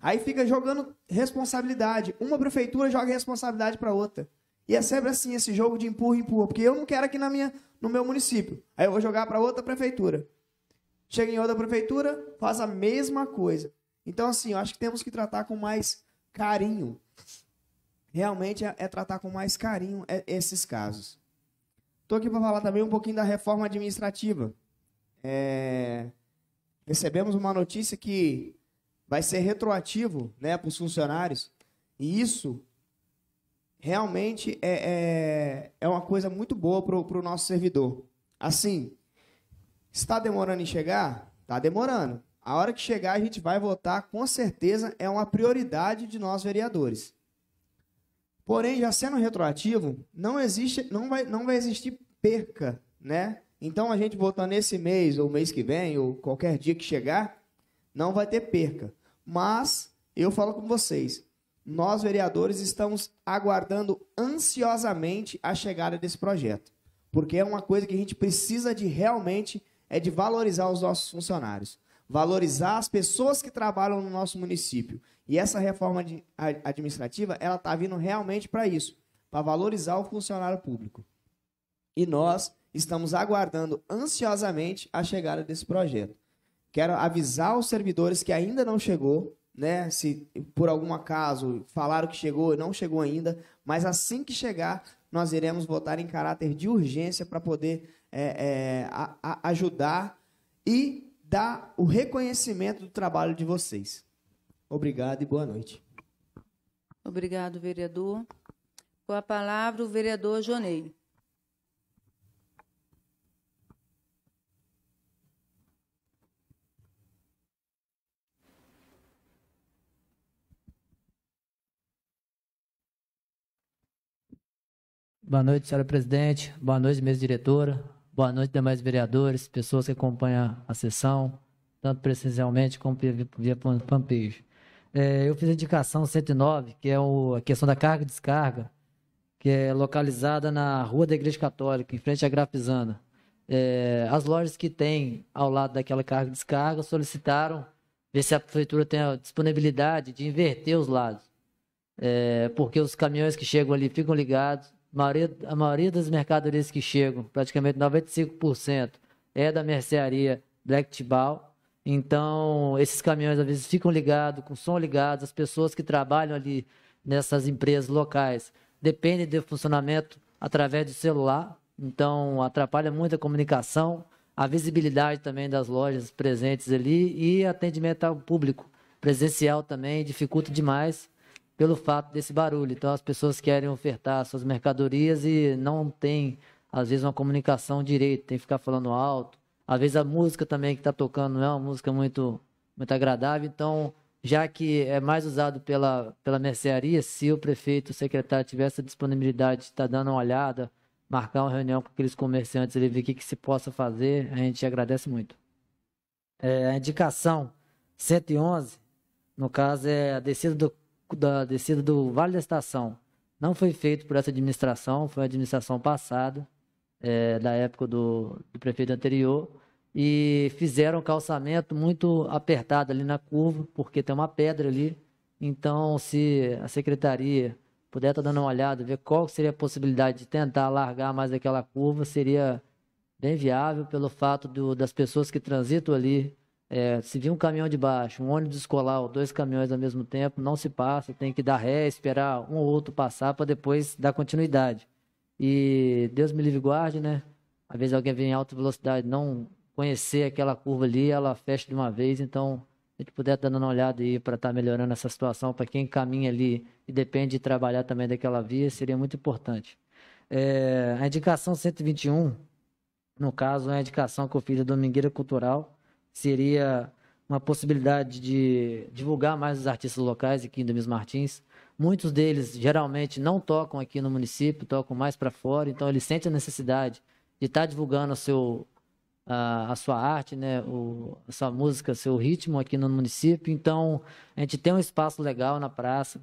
[SPEAKER 2] Aí fica jogando responsabilidade. Uma prefeitura joga responsabilidade para outra. E é sempre assim, esse jogo de empurra, empurra. Porque eu não quero aqui na minha, no meu município. Aí eu vou jogar para outra prefeitura. Chega em outra prefeitura, faz a mesma coisa. Então, assim, eu acho que temos que tratar com mais carinho. Realmente é, é tratar com mais carinho é, esses casos. Estou aqui para falar também um pouquinho da reforma administrativa. É... Recebemos uma notícia que vai ser retroativo né, para os funcionários. E isso realmente é, é, é uma coisa muito boa para o nosso servidor. Assim, Está demorando em chegar? Está demorando. A hora que chegar, a gente vai votar, com certeza é uma prioridade de nós vereadores. Porém, já sendo retroativo, não existe, não vai, não vai existir perca, né? Então a gente votando esse mês ou mês que vem ou qualquer dia que chegar, não vai ter perca. Mas eu falo com vocês, nós vereadores estamos aguardando ansiosamente a chegada desse projeto, porque é uma coisa que a gente precisa de realmente é de valorizar os nossos funcionários, valorizar as pessoas que trabalham no nosso município. E essa reforma administrativa, ela está vindo realmente para isso, para valorizar o funcionário público. E nós estamos aguardando ansiosamente a chegada desse projeto. Quero avisar os servidores que ainda não chegou, né? Se por algum acaso falaram que chegou e não chegou ainda, mas assim que chegar, nós iremos votar em caráter de urgência para poder é, é, a, a ajudar e dar o reconhecimento do trabalho de vocês. Obrigado e boa noite.
[SPEAKER 1] Obrigado, vereador. Com a palavra, o vereador Joneiro.
[SPEAKER 5] Boa noite, senhora presidente. Boa noite, mesa diretora, Boa noite, demais vereadores, pessoas que acompanham a sessão, tanto presencialmente como via, via fanpage. É, eu fiz a indicação 109, que é o, a questão da carga e descarga, que é localizada na Rua da Igreja Católica, em frente à Grafizana. É, as lojas que tem ao lado daquela carga e descarga solicitaram ver se a prefeitura tem a disponibilidade de inverter os lados. É, porque os caminhões que chegam ali ficam ligados, maioria, a maioria das mercadorias que chegam, praticamente 95%, é da mercearia Black Tibal. Então, esses caminhões às vezes ficam ligados, com som ligado, as pessoas que trabalham ali nessas empresas locais dependem do funcionamento através do celular, então atrapalha muito a comunicação, a visibilidade também das lojas presentes ali e atendimento ao público presencial também dificulta demais pelo fato desse barulho. Então as pessoas querem ofertar suas mercadorias e não tem, às vezes, uma comunicação direito, tem que ficar falando alto. Às vezes a música também que está tocando não é uma música muito, muito agradável. Então, já que é mais usado pela, pela mercearia, se o prefeito, o secretário tiver essa disponibilidade de estar tá dando uma olhada, marcar uma reunião com aqueles comerciantes e ver o que, que se possa fazer, a gente agradece muito. É, a indicação 111, no caso, é a descida do da descida do Vale da Estação não foi feito por essa administração, foi a administração passada, é, da época do, do, prefeito anterior, e fizeram um calçamento muito apertado ali na curva, porque tem uma pedra ali. Então, se a secretaria puder estar tá dando uma olhada, ver qual seria a possibilidade de tentar largar mais aquela curva, seria bem viável pelo fato do, das pessoas que transitam ali é, se vir um caminhão de baixo, um ônibus escolar ou dois caminhões ao mesmo tempo, não se passa, tem que dar ré, esperar um ou outro passar para depois dar continuidade. E Deus me livre guarde, né? Às vezes alguém vem em alta velocidade, não conhecer aquela curva ali, ela fecha de uma vez, então a gente puder tá dando uma olhada aí para estar tá melhorando essa situação, para quem caminha ali e depende de trabalhar também daquela via, seria muito importante. É, a indicação 121, no caso, é a indicação que eu fiz da Domingueira Cultural, seria uma possibilidade de divulgar mais os artistas locais aqui em Domingos Martins. Muitos deles geralmente não tocam aqui no município, tocam mais para fora, então eles sentem a necessidade de estar tá divulgando o seu, a, a, sua arte, né, o, a sua música, seu ritmo aqui no município. Então, a gente tem um espaço legal na praça,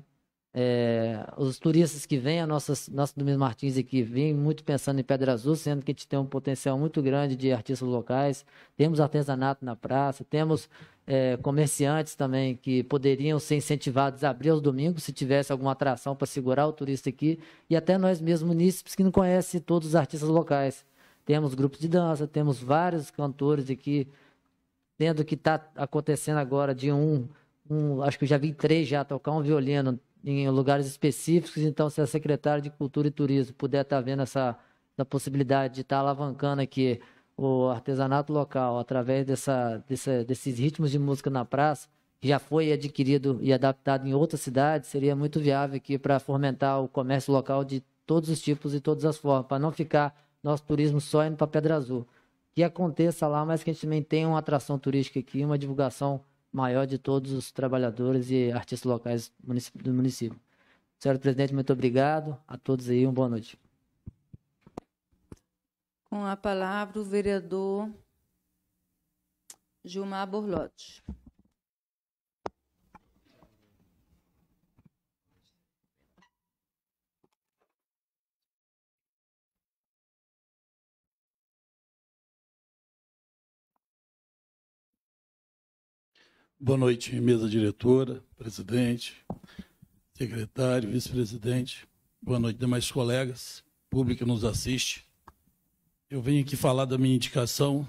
[SPEAKER 5] é, os turistas que vêm, a nossa, nossa Domingos Martins aqui, vêm muito pensando em Pedra Azul, sendo que a gente tem um potencial muito grande de artistas locais, temos artesanato na praça, temos é, comerciantes também que poderiam ser incentivados a abrir aos domingos, se tivesse alguma atração para segurar o turista aqui, e até nós mesmos munícipes que não conhecem todos os artistas locais. Temos grupos de dança, temos vários cantores aqui, tendo que está acontecendo agora de um um, acho que eu já vi três já tocar um violino em lugares específicos. Então, se a secretária de Cultura e Turismo puder estar tá vendo essa da possibilidade de estar tá alavancando aqui o artesanato local através dessa, dessa, desses ritmos de música na praça, que já foi adquirido e adaptado em outras cidades, seria muito viável aqui para fomentar o comércio local de todos os tipos e todas as formas, para não ficar nosso turismo só indo para Pedra Azul. Que aconteça lá, mas que a gente também tenha uma atração turística aqui, uma divulgação maior de todos os trabalhadores e artistas locais do município. Senhora presidente, muito obrigado a todos aí, uma boa noite.
[SPEAKER 1] Com a palavra o vereador Gilmar Borlotti.
[SPEAKER 6] Boa noite, mesa diretora, presidente, secretário, vice-presidente. Boa noite, demais colegas, público que nos assiste. Eu venho aqui falar da minha indicação,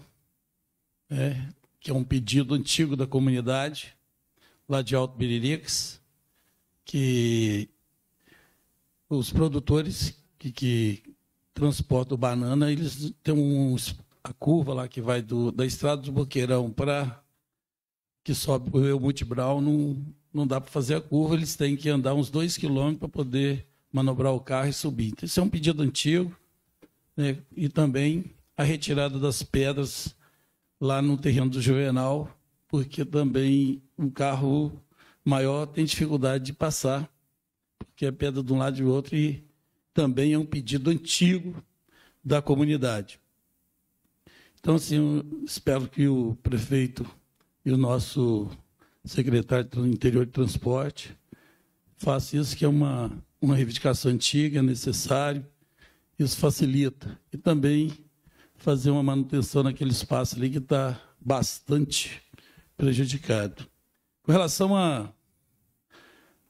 [SPEAKER 6] né, que é um pedido antigo da comunidade, lá de Alto Biririx, que os produtores que, que transportam banana, eles têm um, a curva lá que vai do, da Estrada do Boqueirão para que sobe o multibrão não, não dá para fazer a curva, eles têm que andar uns dois quilômetros para poder manobrar o carro e subir. Então, isso é um pedido antigo, né? e também a retirada das pedras lá no terreno do Juvenal, porque também um carro maior tem dificuldade de passar, porque é pedra de um lado e do outro, e também é um pedido antigo da comunidade. Então, assim, espero que o prefeito e o nosso secretário do Interior de Transporte faça isso, que é uma, uma reivindicação antiga, é necessário, isso facilita. E também fazer uma manutenção naquele espaço ali que está bastante prejudicado. Com relação à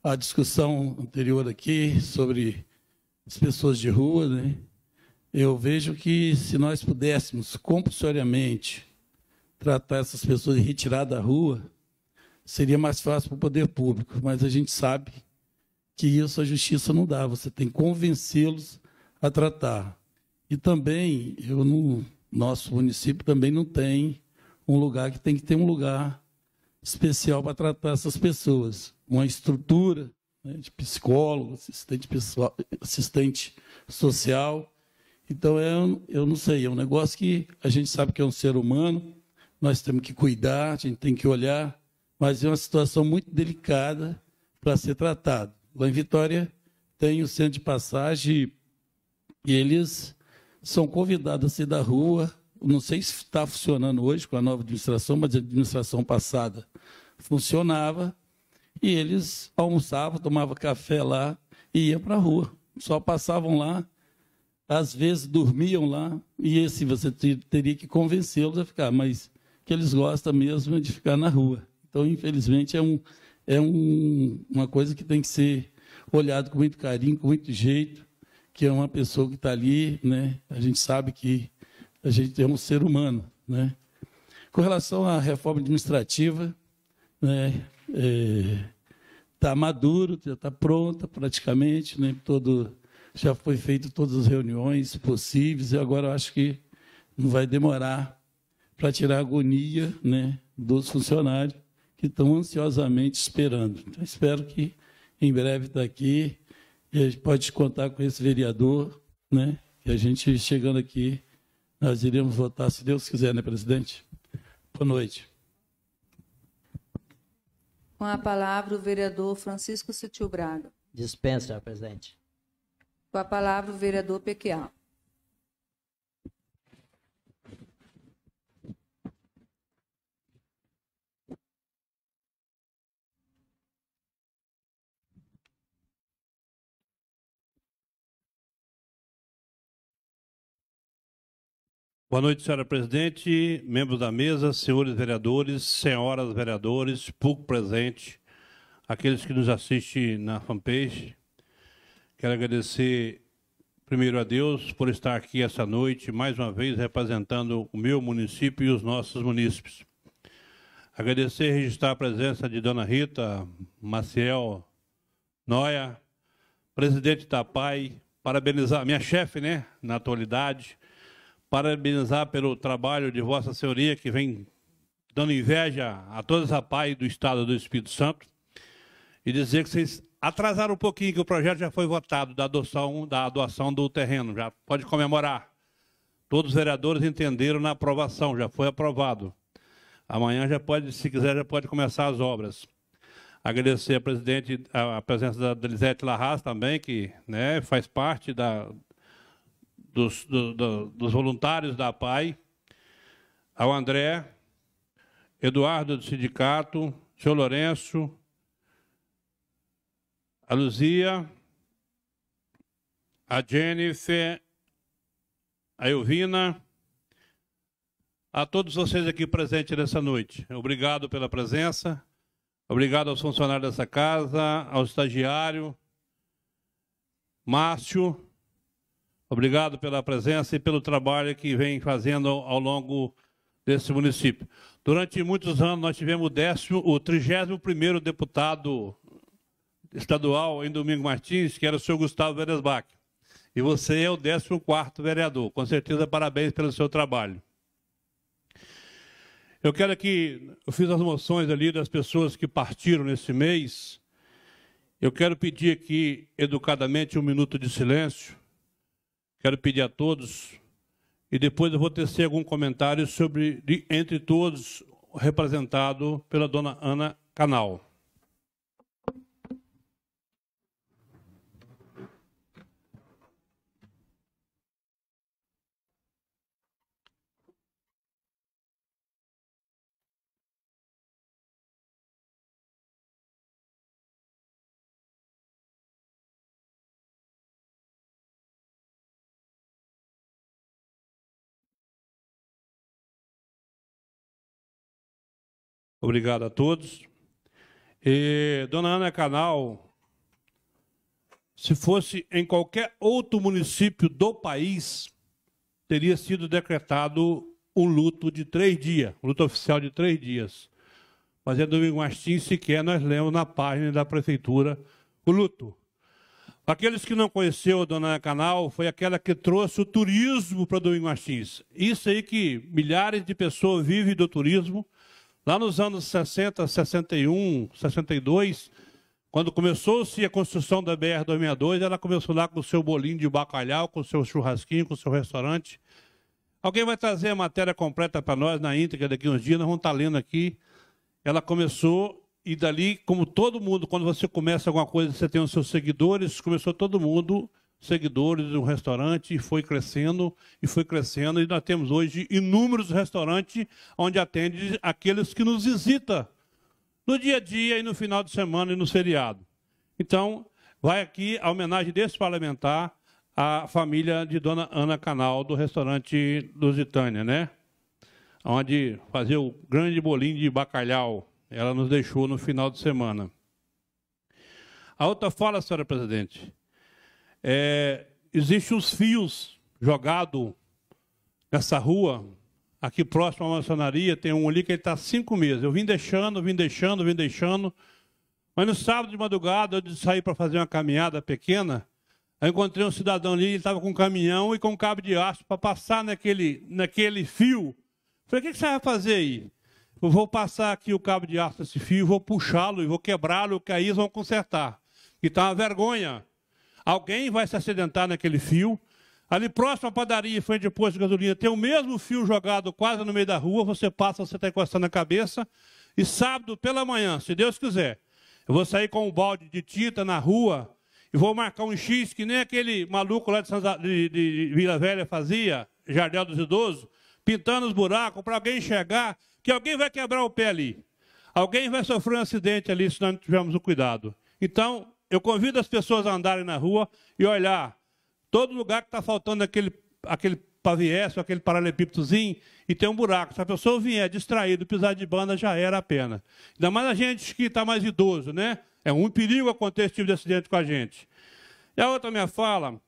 [SPEAKER 6] a, a, discussão anterior aqui sobre as pessoas de rua, né, eu vejo que se nós pudéssemos compulsoriamente tratar essas pessoas e retirar da rua, seria mais fácil para o poder público, mas a gente sabe que isso a justiça não dá, você tem que convencê-los a tratar. E também, eu no nosso município também não tem um lugar que tem que ter um lugar especial para tratar essas pessoas, uma estrutura né, de psicólogo, assistente, pessoal, assistente social. Então, é, eu não sei, é um negócio que a gente sabe que é um ser humano, nós temos que cuidar, a gente tem que olhar, mas é uma situação muito delicada para ser tratada. Lá em Vitória tem o centro de passagem e eles são convidados a sair da rua. Não sei se está funcionando hoje com a nova administração, mas a administração passada funcionava. E eles almoçavam, tomavam café lá e iam para a rua. Só passavam lá, às vezes dormiam lá, e esse você teria que convencê-los a ficar. Mas que eles gostam mesmo é de ficar na rua. Então, infelizmente, é, um, é um, uma coisa que tem que ser olhado com muito carinho, com muito jeito, que é uma pessoa que está ali, né? A gente sabe que a gente é um ser humano, né? Com relação à reforma administrativa, né? Está é, tá maduro, já está pronta praticamente, né? Todo já foi feito todas as reuniões possíveis e agora eu acho que não vai demorar para tirar a agonia né, dos funcionários que estão ansiosamente esperando. Então, espero que em breve daqui a gente pode contar com esse vereador, né, que a gente chegando aqui, nós iremos votar, se Deus quiser, né, presidente? Boa noite.
[SPEAKER 1] Com a palavra, o vereador Francisco Sutil Braga.
[SPEAKER 5] Dispensa, presidente.
[SPEAKER 1] Com a palavra, o vereador Pequial.
[SPEAKER 3] Boa noite, senhora presidente, membros da mesa, senhores vereadores, senhoras vereadores, pouco presente, aqueles que nos assistem na fanpage. Quero agradecer primeiro a Deus por estar aqui essa noite, mais uma vez representando o meu município e os nossos munícipes. Agradecer e registrar a presença de Dona Rita Maciel Noia, presidente da PAI, parabenizar minha chefe, né, na atualidade, parabenizar pelo trabalho de Vossa Senhoria, que vem dando inveja a toda essa paz do Estado do Espírito Santo, e dizer que vocês atrasaram um pouquinho, que o projeto já foi votado da adoção, da doação do terreno, já pode comemorar. Todos os vereadores entenderam na aprovação, já foi aprovado. Amanhã já pode, se quiser, já pode começar as obras. Agradecer a presidente, a presença da Elisete Larraz também, que né, faz parte da, dos, do, do, dos voluntários da PAI, ao André, Eduardo do sindicato, seu Lourenço, a Luzia, a Jennifer, a Elvina, a todos vocês aqui presentes nessa noite. Obrigado pela presença, obrigado aos funcionários dessa casa, ao estagiário, Márcio, Obrigado pela presença e pelo trabalho que vem fazendo ao longo desse município. Durante muitos anos, nós tivemos o, décimo, o 31º deputado estadual em Domingo Martins, que era o senhor Gustavo Veresbach. E você é o 14º vereador. Com certeza, parabéns pelo seu trabalho. Eu quero aqui, eu fiz as moções ali das pessoas que partiram nesse mês. Eu quero pedir aqui, educadamente, um minuto de silêncio Quero pedir a todos, e depois eu vou tecer algum comentário sobre, entre todos, representado pela dona Ana Canal. Obrigado a todos. E, dona Ana Canal, se fosse em qualquer outro município do país, teria sido decretado um luto de três dias, um luto oficial de três dias. Mas em é Domingo Martins sequer nós lemos na página da prefeitura o luto. Aqueles que não conheceu a Dona Ana Canal foi aquela que trouxe o turismo para Domingo Martins. Isso aí que milhares de pessoas vivem do turismo Lá nos anos 60, 61, 62, quando começou-se a construção da BR-262, ela começou lá com o seu bolinho de bacalhau, com o seu churrasquinho, com o seu restaurante. Alguém vai trazer a matéria completa para nós na íntegra daqui uns dias, nós vamos estar tá lendo aqui. Ela começou e dali, como todo mundo, quando você começa alguma coisa, você tem os seus seguidores, começou todo mundo seguidores, do restaurante, e foi crescendo, e foi crescendo, e nós temos hoje inúmeros restaurantes onde atende aqueles que nos visitam no dia a dia e no final de semana e no feriado. Então, vai aqui a homenagem desse parlamentar à família de Dona Ana Canal, do restaurante Lusitânia, né? Onde fazia o grande bolinho de bacalhau. Ela nos deixou no final de semana. A outra fala, senhora presidente, é, Existem os fios jogados nessa rua, aqui próximo à maçonaria, tem um ali que está está cinco meses. Eu vim deixando, vim deixando, vim deixando. Mas no sábado de madrugada, eu saí para fazer uma caminhada pequena, eu encontrei um cidadão ali, ele estava com um caminhão e com um cabo de aço para passar naquele, naquele fio. Falei, o que, que você vai fazer aí? Eu vou passar aqui o cabo de aço nesse fio, vou puxá-lo e vou quebrá-lo, que aí eles vão consertar. E está uma vergonha. Alguém vai se acidentar naquele fio. Ali próximo à padaria, em frente ao posto de gasolina, tem o mesmo fio jogado quase no meio da rua. Você passa, você está encostando a cabeça. E sábado pela manhã, se Deus quiser, eu vou sair com um balde de tinta na rua e vou marcar um X que nem aquele maluco lá de, de, de Vila Velha fazia, Jardel dos Idosos, pintando os buracos para alguém enxergar que alguém vai quebrar o pé ali. Alguém vai sofrer um acidente ali se nós não tivermos o cuidado. Então, eu convido as pessoas a andarem na rua e olhar todo lugar que está faltando aquele, aquele paviesso, aquele paralelepípedozinho, e tem um buraco. Se a pessoa vier distraído, pisar de banda, já era a pena. Ainda mais a gente que está mais idoso, né? É um perigo acontecer esse tipo de acidente com a gente. E a outra minha fala,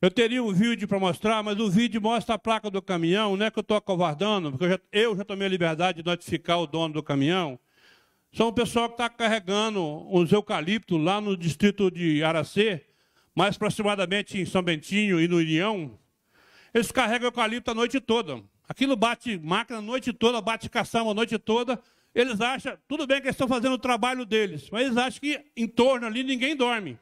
[SPEAKER 3] eu teria um vídeo para mostrar, mas o vídeo mostra a placa do caminhão, não é que eu estou acovardando, porque eu já, eu já tomei a liberdade de notificar o dono do caminhão, são o pessoal que está carregando os eucaliptos lá no distrito de Aracê, mais aproximadamente em São Bentinho e no União. Eles carregam eucalipto a noite toda. Aquilo bate máquina a noite toda, bate caçamba a noite toda. Eles acham, tudo bem que eles estão fazendo o trabalho deles, mas eles acham que em torno ali ninguém dorme.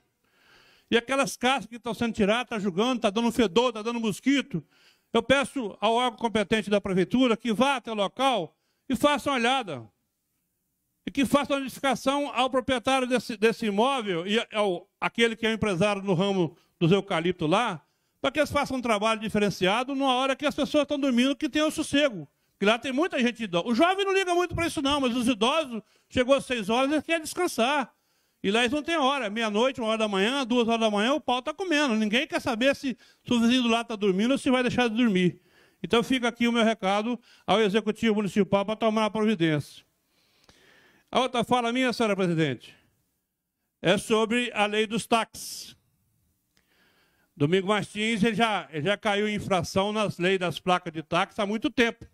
[SPEAKER 3] E aquelas cascas que estão sendo tiradas, está julgando, está dando fedor, tá dando mosquito. Eu peço ao órgão competente da prefeitura que vá até o local e faça uma olhada e que faça uma notificação ao proprietário desse, desse imóvel e ao é aquele que é empresário no ramo dos eucaliptos lá, para que eles façam um trabalho diferenciado numa hora que as pessoas estão dormindo, que tenham sossego. Que lá tem muita gente idosa. O jovem não liga muito para isso, não, mas os idosos, chegou às seis horas, eles querem descansar. E lá eles não têm hora, meia-noite, uma hora da manhã, duas horas da manhã, o pau está comendo. Ninguém quer saber se, se o vizinho do lado está dormindo ou se vai deixar de dormir. Então fica aqui o meu recado ao Executivo Municipal para tomar a providência. A outra fala minha, senhora presidente, é sobre a lei dos táxis. Domingo Martins ele já, ele já caiu em infração nas leis das placas de táxi há muito tempo.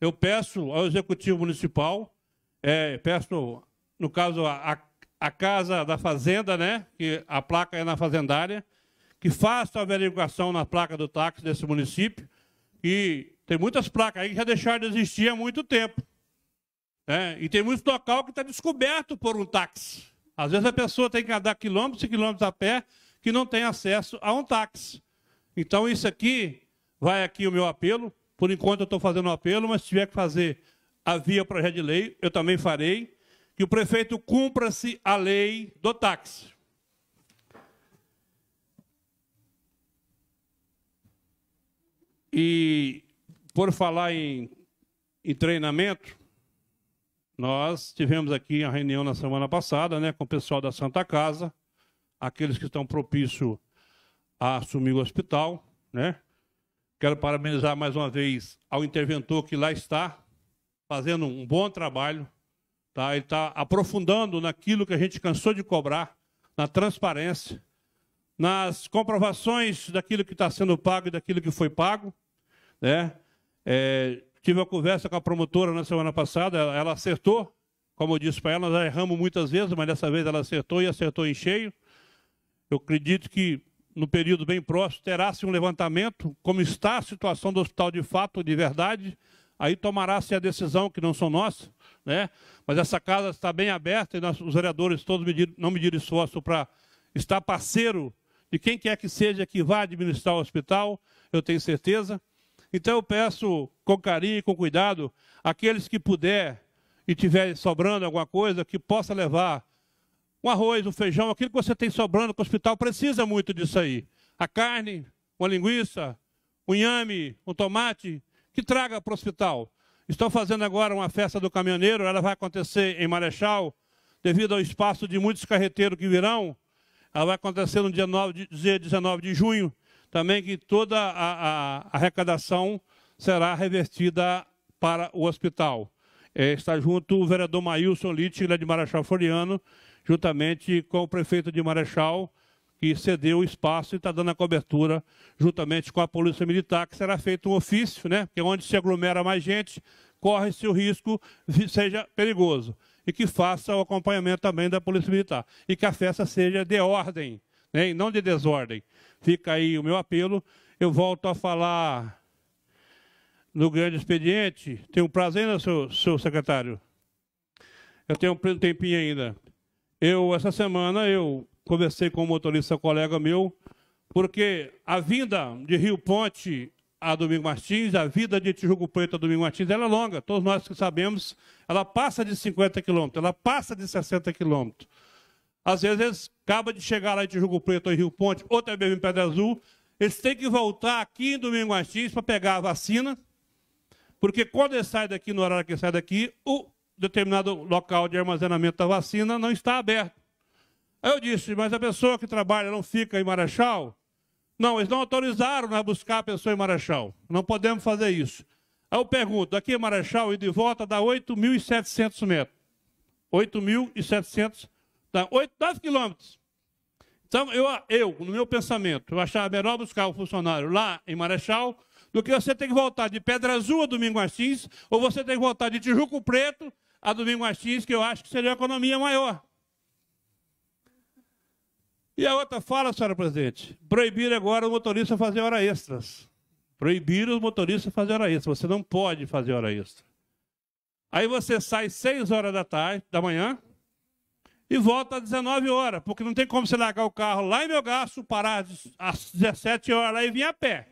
[SPEAKER 3] Eu peço ao Executivo Municipal, é, peço, no caso, a, a Casa da Fazenda, né, que a placa é na fazendária, que faça a averiguação na placa do táxi desse município. E tem muitas placas aí que já deixaram de existir há muito tempo. É, e tem muito local que está descoberto por um táxi. Às vezes a pessoa tem que andar quilômetros e quilômetros a pé que não tem acesso a um táxi. Então, isso aqui, vai aqui o meu apelo. Por enquanto eu estou fazendo um apelo, mas se tiver que fazer a via projeto de lei, eu também farei. Que o prefeito cumpra-se a lei do táxi. E por falar em, em treinamento, nós tivemos aqui a reunião na semana passada, né, com o pessoal da Santa Casa, aqueles que estão propício a assumir o hospital, né? Quero parabenizar mais uma vez ao interventor que lá está, fazendo um bom trabalho, tá? Ele está aprofundando naquilo que a gente cansou de cobrar, na transparência, nas comprovações daquilo que está sendo pago e daquilo que foi pago, né? É, Tive uma conversa com a promotora na semana passada, ela acertou, como eu disse para ela, nós erramos muitas vezes, mas dessa vez ela acertou e acertou em cheio. Eu acredito que no período bem próximo terá-se um levantamento, como está a situação do hospital de fato, de verdade, aí tomará-se a decisão, que não são nossas, né? mas essa casa está bem aberta e nós, os vereadores todos medir, não mediram esforço para estar parceiro de quem quer que seja que vá administrar o hospital, eu tenho certeza. Então eu peço com carinho e com cuidado, aqueles que puder e tiver sobrando alguma coisa, que possa levar um arroz, um feijão, aquilo que você tem sobrando que o hospital precisa muito disso aí. A carne, uma linguiça, um inhame, um tomate, que traga para o hospital. Estão fazendo agora uma festa do caminhoneiro, ela vai acontecer em Marechal, devido ao espaço de muitos carreteiros que virão. Ela vai acontecer no dia 9, 19 de junho também que toda a, a arrecadação será revertida para o hospital. É, está junto o vereador Maílson Litt, é de Marechal Floriano, juntamente com o prefeito de Marechal, que cedeu o espaço e está dando a cobertura juntamente com a Polícia Militar, que será feito um ofício, né? Que onde se aglomera mais gente, corre-se o risco seja perigoso. E que faça o acompanhamento também da Polícia Militar. E que a festa seja de ordem né? não de desordem. Fica aí o meu apelo. Eu volto a falar no grande expediente. Tenho um prazer, né, seu, seu secretário? Eu tenho um tempinho ainda. Eu, essa semana, eu conversei com um motorista colega meu, porque a vinda de Rio Ponte a Domingo Martins, a vida de Tijuco Preto a Domingo Martins, ela é longa, todos nós que sabemos, ela passa de 50 quilômetros, ela passa de 60 quilômetros. Às vezes acaba de chegar lá de Jogo Preto ou Rio Ponte, ou até mesmo em Pedra Azul, eles têm que voltar aqui em Domingo Martins para pegar a vacina, porque quando eles saem daqui, no horário que eles saem daqui, o determinado local de armazenamento da vacina não está aberto. Aí eu disse, mas a pessoa que trabalha não fica em Marechal? Não, eles não autorizaram a buscar a pessoa em Marechal. Não podemos fazer isso. Aí eu pergunto, aqui em Marechal, e de volta dá 8.700 metros. 8.700 Tá? 8, 9 quilômetros. Então, eu, eu, no meu pensamento, eu achava melhor buscar o funcionário lá em Marechal do que você ter que voltar de Pedra Azul a Domingo Martins, ou você ter que voltar de Tijuco Preto a Domingo Martins, que eu acho que seria uma economia maior. E a outra fala, senhora presidente, proibir agora o motorista fazer hora extras. Proibir os motoristas fazer hora extra. Você não pode fazer hora extra. Aí você sai seis horas da tarde, da manhã, e volta às 19 horas, porque não tem como você largar o carro lá em meu gasto, parar às 17 horas lá e vir a pé.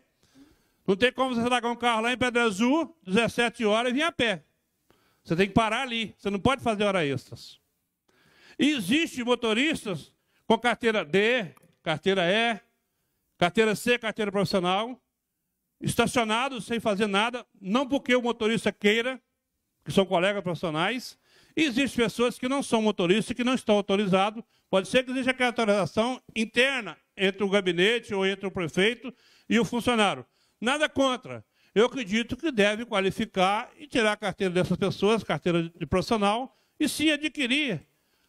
[SPEAKER 3] Não tem como você largar um carro lá em Pedra Azul, 17 horas e vir a pé. Você tem que parar ali, você não pode fazer hora extras. Existem existe motoristas com carteira D, carteira E, carteira C, carteira profissional, estacionados sem fazer nada, não porque o motorista queira, que são colegas profissionais, Existem pessoas que não são motoristas, que não estão autorizados. Pode ser que exista aquela autorização interna entre o gabinete ou entre o prefeito e o funcionário. Nada contra. Eu acredito que deve qualificar e tirar a carteira dessas pessoas, carteira de profissional, e sim adquirir.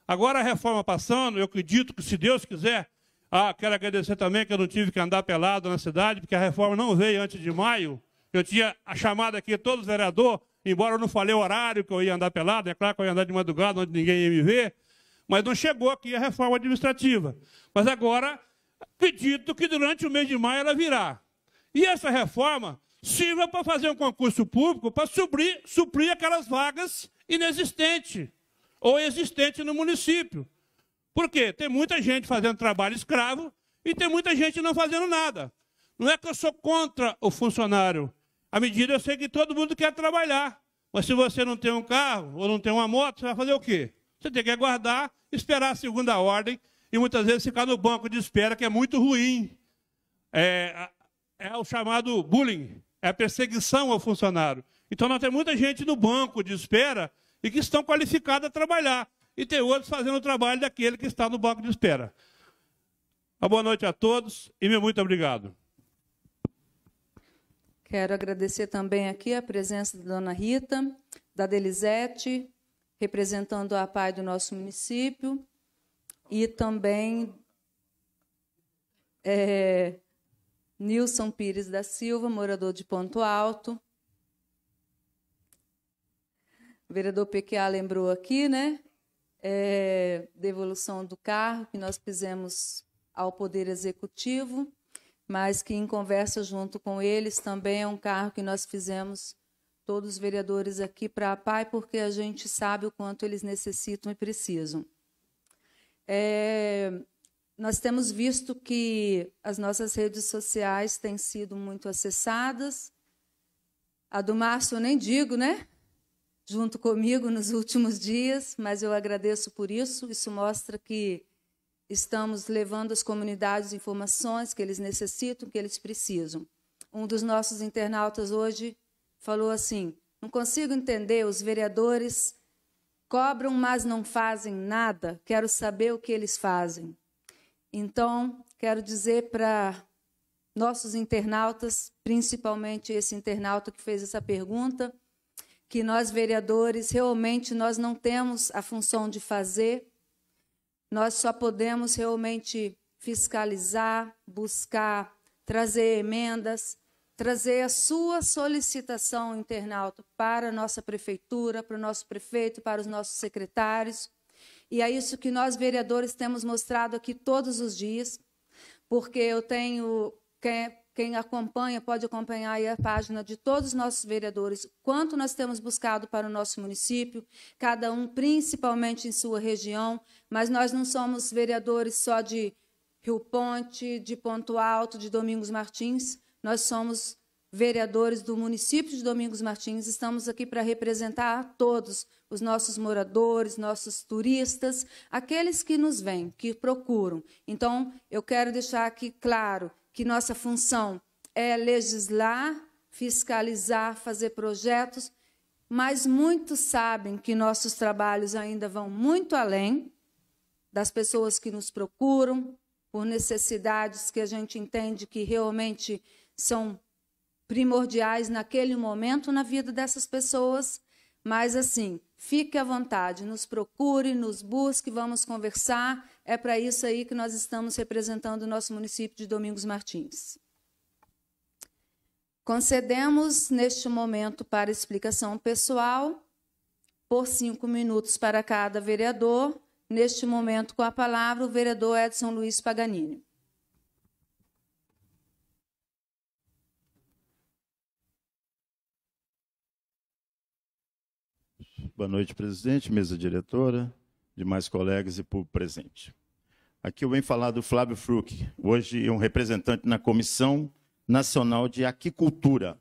[SPEAKER 3] Agora a reforma passando, eu acredito que, se Deus quiser, ah, quero agradecer também que eu não tive que andar pelado na cidade, porque a reforma não veio antes de maio. Eu tinha a chamada aqui todos os vereadores embora eu não falei o horário que eu ia andar pelado, é claro que eu ia andar de madrugada, onde ninguém ia me ver, mas não chegou aqui a reforma administrativa. Mas agora, acredito que durante o mês de maio ela virá. E essa reforma sirva para fazer um concurso público para suprir, suprir aquelas vagas inexistentes ou existentes no município. Por quê? Tem muita gente fazendo trabalho escravo e tem muita gente não fazendo nada. Não é que eu sou contra o funcionário à medida eu sei que todo mundo quer trabalhar. Mas se você não tem um carro ou não tem uma moto, você vai fazer o quê? Você tem que aguardar, esperar a segunda ordem e muitas vezes ficar no banco de espera, que é muito ruim. É, é o chamado bullying, é a perseguição ao funcionário. Então, nós temos muita gente no banco de espera e que estão qualificados a trabalhar. E tem outros fazendo o trabalho daquele que está no banco de espera. Uma boa noite a todos e muito obrigado.
[SPEAKER 1] Quero agradecer também aqui a presença da dona Rita, da Delizete, representando a PAI do nosso município, e também é, Nilson Pires da Silva, morador de Ponto Alto. O vereador PQA lembrou aqui, né? É, devolução do carro que nós fizemos ao Poder Executivo mas que em conversa junto com eles também é um carro que nós fizemos todos os vereadores aqui para a PAI, porque a gente sabe o quanto eles necessitam e precisam. É, nós temos visto que as nossas redes sociais têm sido muito acessadas. A do Márcio eu nem digo, né? Junto comigo nos últimos dias, mas eu agradeço por isso. Isso mostra que estamos levando às comunidades informações que eles necessitam, que eles precisam. Um dos nossos internautas hoje falou assim: não consigo entender, os vereadores cobram, mas não fazem nada, quero saber o que eles fazem. Então, quero dizer para nossos internautas, principalmente esse internauta que fez essa pergunta, que nós vereadores realmente nós não temos a função de fazer, nós só podemos realmente fiscalizar, buscar, trazer emendas, trazer a sua solicitação, internauta, para a nossa prefeitura, para o nosso prefeito, para os nossos secretários. E é isso que nós, vereadores, temos mostrado aqui todos os dias, porque eu tenho quem acompanha pode acompanhar a página de todos os nossos vereadores, quanto nós temos buscado para o nosso município, cada um principalmente em sua região, mas nós não somos vereadores só de Rio Ponte, de Ponto Alto, de Domingos Martins, nós somos vereadores do município de Domingos Martins, estamos aqui para representar todos os nossos moradores, nossos turistas, aqueles que nos vêm, que procuram. Então, eu quero deixar aqui claro que nossa função é legislar, fiscalizar, fazer projetos, mas muitos sabem que nossos trabalhos ainda vão muito além das pessoas que nos procuram, por necessidades que a gente entende que realmente são primordiais naquele momento na vida dessas pessoas. Mas assim, fique à vontade, nos procure, nos busque, vamos conversar. É para isso aí que nós estamos representando o nosso município de Domingos Martins. Concedemos, neste momento, para explicação pessoal, por cinco minutos para cada vereador. Neste momento, com a palavra, o vereador Edson Luiz Paganini.
[SPEAKER 4] Boa noite, presidente, mesa diretora, demais colegas e público presente. Aqui eu venho falar do Flávio Fruc, hoje um representante na Comissão Nacional de Aquicultura.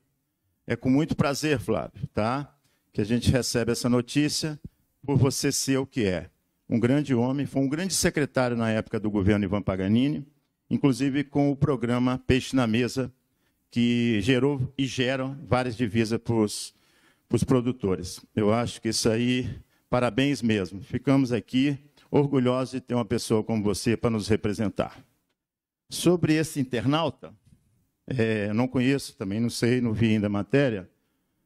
[SPEAKER 4] É com muito prazer, Flávio, tá? que a gente recebe essa notícia por você ser o que é. Um grande homem, foi um grande secretário na época do governo Ivan Paganini, inclusive com o programa Peixe na Mesa, que gerou e gera várias divisas para os produtores. Eu acho que isso aí Parabéns mesmo. Ficamos aqui orgulhosos de ter uma pessoa como você para nos representar. Sobre esse internauta, é, não conheço também, não sei, não vi ainda a matéria,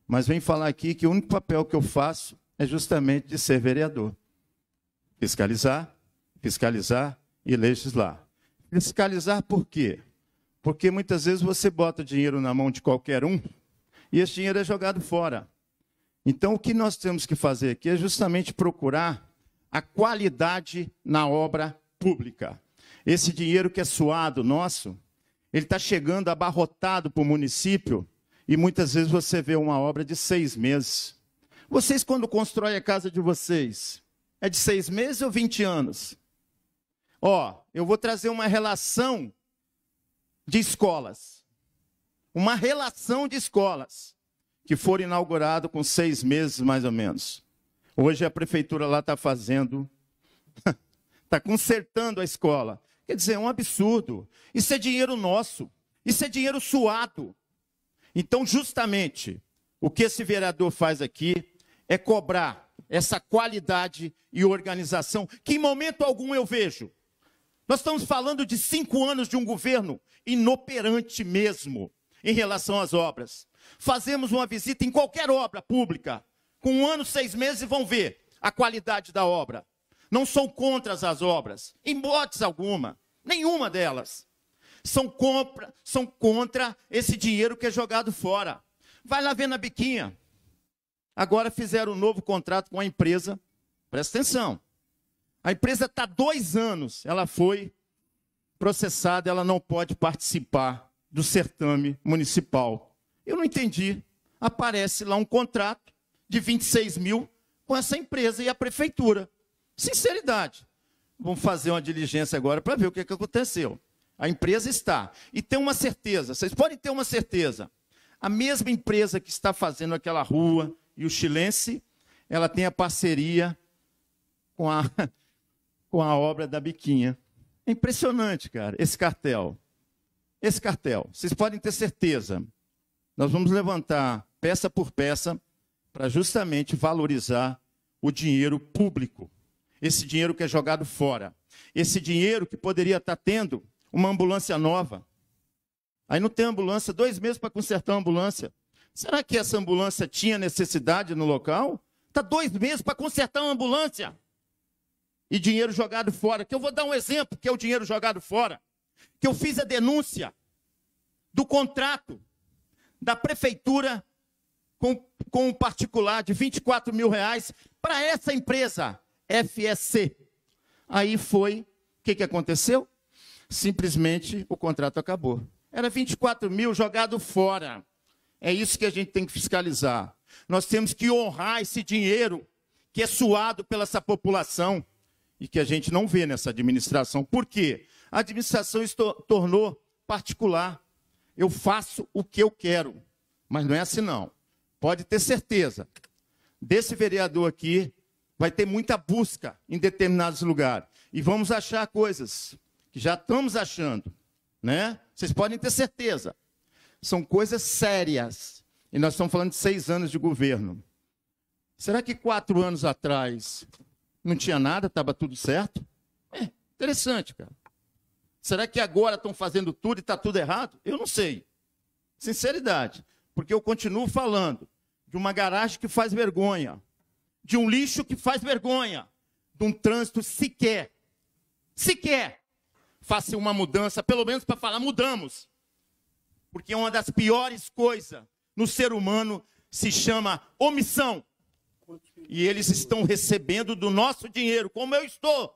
[SPEAKER 4] mas vem falar aqui que o único papel que eu faço é justamente de ser vereador. Fiscalizar, fiscalizar e legislar. Fiscalizar por quê? Porque muitas vezes você bota dinheiro na mão de qualquer um e esse dinheiro é jogado fora. Então, o que nós temos que fazer aqui é justamente procurar a qualidade na obra pública. Esse dinheiro que é suado nosso, ele está chegando abarrotado para o município e muitas vezes você vê uma obra de seis meses. Vocês, quando constroem a casa de vocês, é de seis meses ou vinte anos? Ó, eu vou trazer uma relação de escolas. Uma relação de escolas que foi inaugurado com seis meses mais ou menos. Hoje a prefeitura lá está fazendo, está consertando a escola. Quer dizer, é um absurdo. Isso é dinheiro nosso, isso é dinheiro suado. Então, justamente, o que esse vereador faz aqui é cobrar essa qualidade e organização que em momento algum eu vejo. Nós estamos falando de cinco anos de um governo inoperante mesmo em relação às obras. Fazemos uma visita em qualquer obra pública. Com um ano, seis meses, vão ver a qualidade da obra. Não sou contra as obras, em botes alguma, nenhuma delas. São, compra, são contra esse dinheiro que é jogado fora. Vai lá ver na biquinha. Agora fizeram um novo contrato com a empresa. Presta atenção. A empresa está dois anos, ela foi processada, ela não pode participar do certame municipal. Eu não entendi. Aparece lá um contrato de 26 mil com essa empresa e a prefeitura. Sinceridade. Vamos fazer uma diligência agora para ver o que, é que aconteceu. A empresa está. E tem uma certeza, vocês podem ter uma certeza. A mesma empresa que está fazendo aquela rua e o chilense, ela tem a parceria com a, com a obra da Biquinha. É impressionante, cara, esse cartel. Esse cartel, vocês podem ter certeza. Nós vamos levantar peça por peça para justamente valorizar o dinheiro público. Esse dinheiro que é jogado fora. Esse dinheiro que poderia estar tá tendo uma ambulância nova. Aí não tem ambulância, dois meses para consertar a ambulância. Será que essa ambulância tinha necessidade no local? Está dois meses para consertar uma ambulância. E dinheiro jogado fora. Que eu vou dar um exemplo, que é o dinheiro jogado fora. Que eu fiz a denúncia do contrato da prefeitura com, com um particular de 24 mil reais para essa empresa, FSC. Aí foi, o que, que aconteceu? Simplesmente o contrato acabou. Era 24 mil jogado fora. É isso que a gente tem que fiscalizar. Nós temos que honrar esse dinheiro que é suado pela essa população e que a gente não vê nessa administração. Por quê? A administração se tornou particular eu faço o que eu quero. Mas não é assim, não. Pode ter certeza. Desse vereador aqui, vai ter muita busca em determinados lugares. E vamos achar coisas que já estamos achando, né? Vocês podem ter certeza. São coisas sérias. E nós estamos falando de seis anos de governo. Será que quatro anos atrás não tinha nada, estava tudo certo? É, interessante, cara. Será que agora estão fazendo tudo e está tudo errado? Eu não sei. Sinceridade. Porque eu continuo falando de uma garagem que faz vergonha, de um lixo que faz vergonha, de um trânsito sequer, sequer faça uma mudança, pelo menos para falar mudamos. Porque é uma das piores coisas no ser humano se chama omissão. E eles estão recebendo do nosso dinheiro, como eu estou,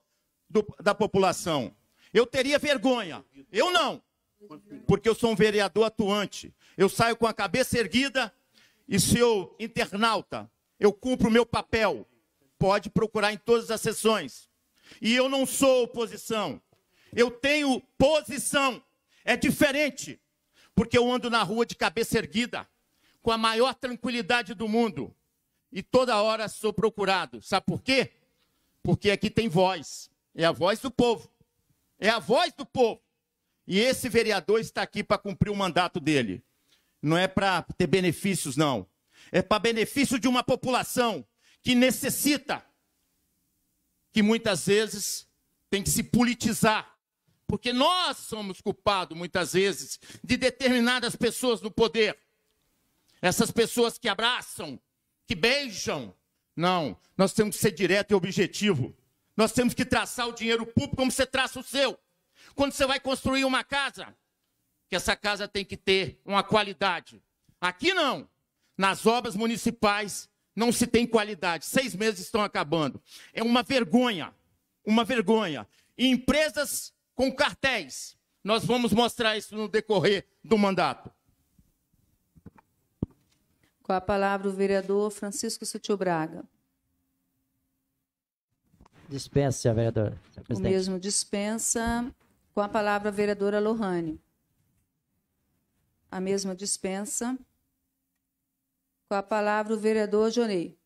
[SPEAKER 4] do, da população. Eu teria vergonha. Eu não. Porque eu sou um vereador atuante. Eu saio com a cabeça erguida e se eu, internauta, eu cumpro o meu papel. Pode procurar em todas as sessões. E eu não sou oposição. Eu tenho posição. É diferente. Porque eu ando na rua de cabeça erguida, com a maior tranquilidade do mundo. E toda hora sou procurado. Sabe por quê? Porque aqui tem voz. É a voz do povo é a voz do povo. E esse vereador está aqui para cumprir o mandato dele. Não é para ter benefícios, não. É para benefício de uma população que necessita, que muitas vezes tem que se politizar. Porque nós somos culpados, muitas vezes, de determinadas pessoas no poder. Essas pessoas que abraçam, que beijam. Não, nós temos que ser direto e objetivo. Nós temos que traçar o dinheiro público como você traça o seu. Quando você vai construir uma casa, que essa casa tem que ter uma qualidade. Aqui não. Nas obras municipais não se tem qualidade. Seis meses estão acabando. É uma vergonha. Uma vergonha. E empresas com cartéis. Nós vamos mostrar isso no decorrer do mandato.
[SPEAKER 1] Com a palavra o vereador Francisco Sutil Braga.
[SPEAKER 5] Dispensa, vereador. vereadora. O mesmo
[SPEAKER 1] dispensa com a palavra vereadora Lohane. A mesma dispensa com a palavra o vereador Jonei.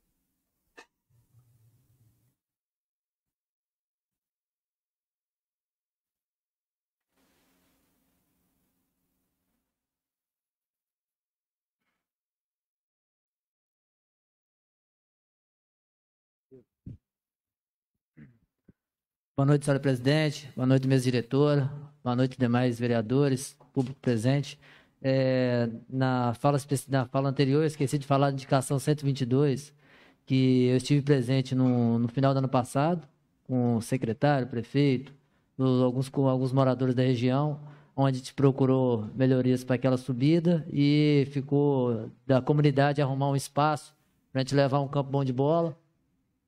[SPEAKER 5] Boa noite, senhora presidente. Boa noite, mesa diretora. Boa noite, demais vereadores, público presente. É, na, fala, na fala anterior, eu esqueci de falar da indicação 122, que eu estive presente no, no final do ano passado, com o secretário, prefeito, alguns, com alguns moradores da região, onde te procurou melhorias para aquela subida e ficou da comunidade arrumar um espaço para a gente levar um campo bom de bola,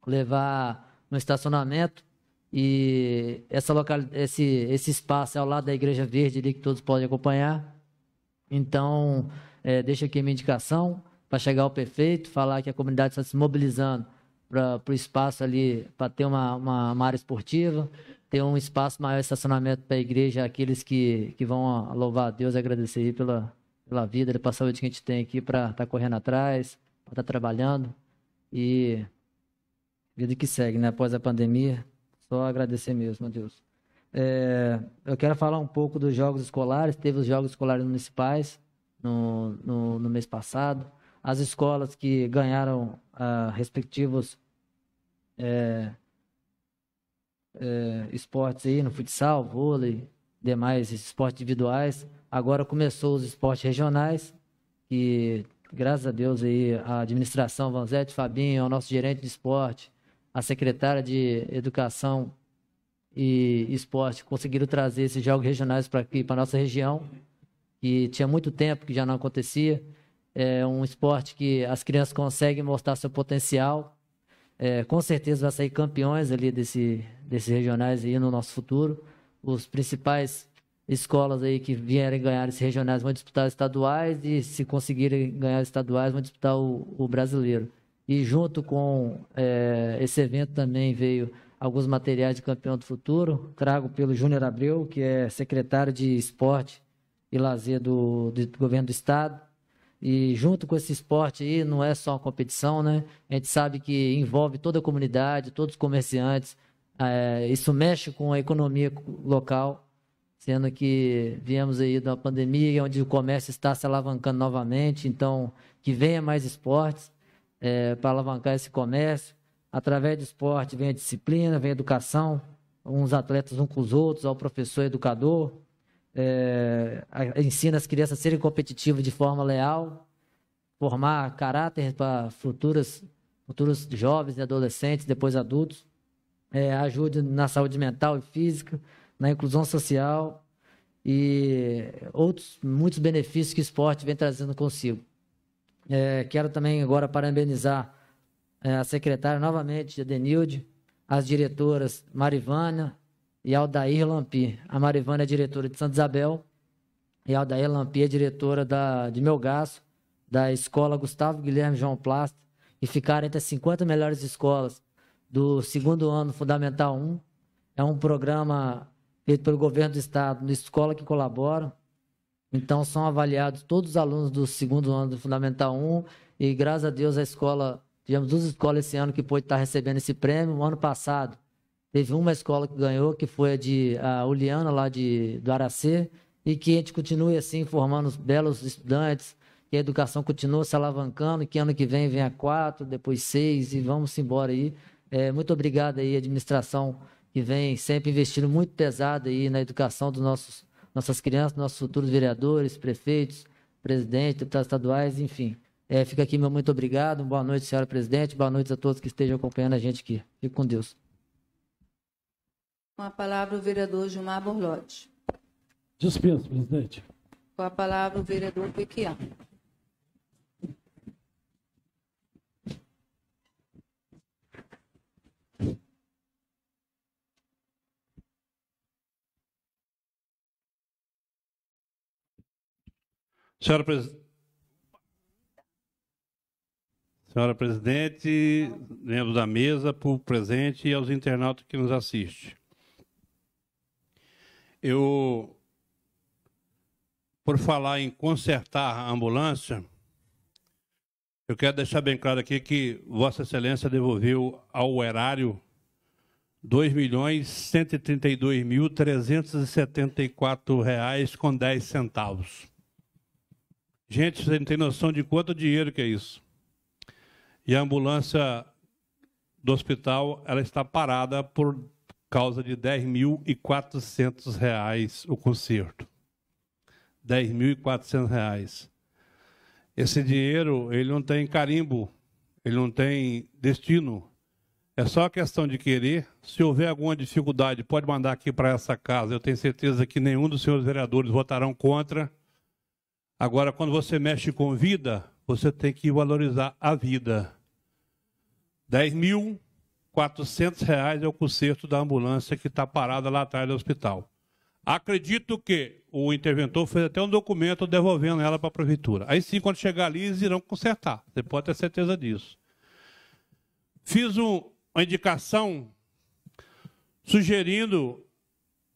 [SPEAKER 5] levar um estacionamento e essa local, esse, esse espaço é ao lado da Igreja Verde ali que todos podem acompanhar. Então, é, deixa aqui a minha indicação para chegar ao prefeito, falar que a comunidade está se mobilizando para o espaço ali, para ter uma, uma, uma, área esportiva, ter um espaço maior de estacionamento para a igreja, aqueles que, que vão louvar a Deus e agradecer pela, pela vida, pela saúde que a gente tem aqui para estar tá correndo atrás, para estar tá trabalhando. E vida que segue, né? Após a pandemia, só agradecer mesmo a Deus. É, eu quero falar um pouco dos jogos escolares. Teve os jogos escolares municipais no, no, no mês passado. As escolas que ganharam ah, respectivos é, é, esportes aí no futsal, vôlei, demais esportes individuais. Agora começou os esportes regionais, E graças a Deus aí a administração Vanzetti, Fabinho, é o nosso gerente de esporte, a secretária de Educação e Esporte conseguiram trazer esses jogos regionais para aqui, para nossa região, que tinha muito tempo que já não acontecia. É um esporte que as crianças conseguem mostrar seu potencial. É, com certeza vai sair campeões ali desse, desses regionais aí no nosso futuro. Os principais escolas aí que vierem ganhar esses regionais vão disputar os estaduais e se conseguirem ganhar os estaduais vão disputar o, o brasileiro e junto com é, esse evento também veio alguns materiais de campeão do futuro, trago pelo Júnior Abreu, que é secretário de esporte e lazer do, do governo do estado. E junto com esse esporte aí, não é só uma competição, né? A gente sabe que envolve toda a comunidade, todos os comerciantes. É, isso mexe com a economia local, sendo que viemos aí da pandemia, onde o comércio está se alavancando novamente. Então, que venha mais esportes é, para alavancar esse comércio. Através do esporte vem a disciplina, vem a educação, uns atletas uns com os outros, ao professor educador, é, ensina as crianças a serem competitivas de forma leal, formar caráter para futuras, futuros jovens, e adolescentes, depois adultos, é, ajude na saúde mental e física, na inclusão social e outros muitos benefícios que o esporte vem trazendo consigo. É, quero também agora parabenizar é, a secretária novamente, Denilde, as diretoras Marivana e Aldair Lampi. A Marivana é diretora de Santa Isabel e a Aldair Lampi é diretora da, de Melgaço, da escola Gustavo Guilherme João Plasta, e ficaram entre as 50 melhores escolas do segundo ano Fundamental 1. É um programa feito pelo governo do estado, no Escola que Colabora, então são avaliados todos os alunos do segundo ano do Fundamental 1 e graças a Deus a escola, tivemos duas escolas esse ano que pôde estar recebendo esse prêmio. O ano passado teve uma escola que ganhou, que foi a de a Uliana lá de do Aracê, e que a gente continue assim formando belos estudantes, que a educação continua se alavancando, que ano que vem venha quatro, depois seis e vamos embora aí. É, muito obrigado aí administração que vem sempre investindo muito pesado aí na educação dos nossos nossas crianças, nossos futuros vereadores, prefeitos, presidente, deputados estaduais, enfim. É, fica aqui meu muito obrigado, boa noite, senhora presidente, boa noite a todos que estejam acompanhando a gente aqui. Fique com Deus.
[SPEAKER 1] Com a palavra o vereador Gilmar Borlotti.
[SPEAKER 6] Dispenso, presidente.
[SPEAKER 1] Com a palavra o vereador Pequiano.
[SPEAKER 3] Senhora, pres... Senhora Presidente, membros da mesa, público presente e aos internautas que nos assistem. Eu, por falar em consertar a ambulância, eu quero deixar bem claro aqui que Vossa Excelência devolveu ao erário R$ milhões mil reais com centavos. Gente, você não tem noção de quanto dinheiro que é isso. E a ambulância do hospital ela está parada por causa de R$ reais o conserto. R$ reais. Esse dinheiro ele não tem carimbo, ele não tem destino. É só questão de querer. Se houver alguma dificuldade, pode mandar aqui para essa casa. Eu tenho certeza que nenhum dos senhores vereadores votarão contra Agora, quando você mexe com vida, você tem que valorizar a vida. R$ mil, reais é o conserto da ambulância que está parada lá atrás do hospital. Acredito que o interventor fez até um documento devolvendo ela para a prefeitura. Aí sim, quando chegar ali, eles irão consertar. Você pode ter certeza disso. Fiz um, uma indicação sugerindo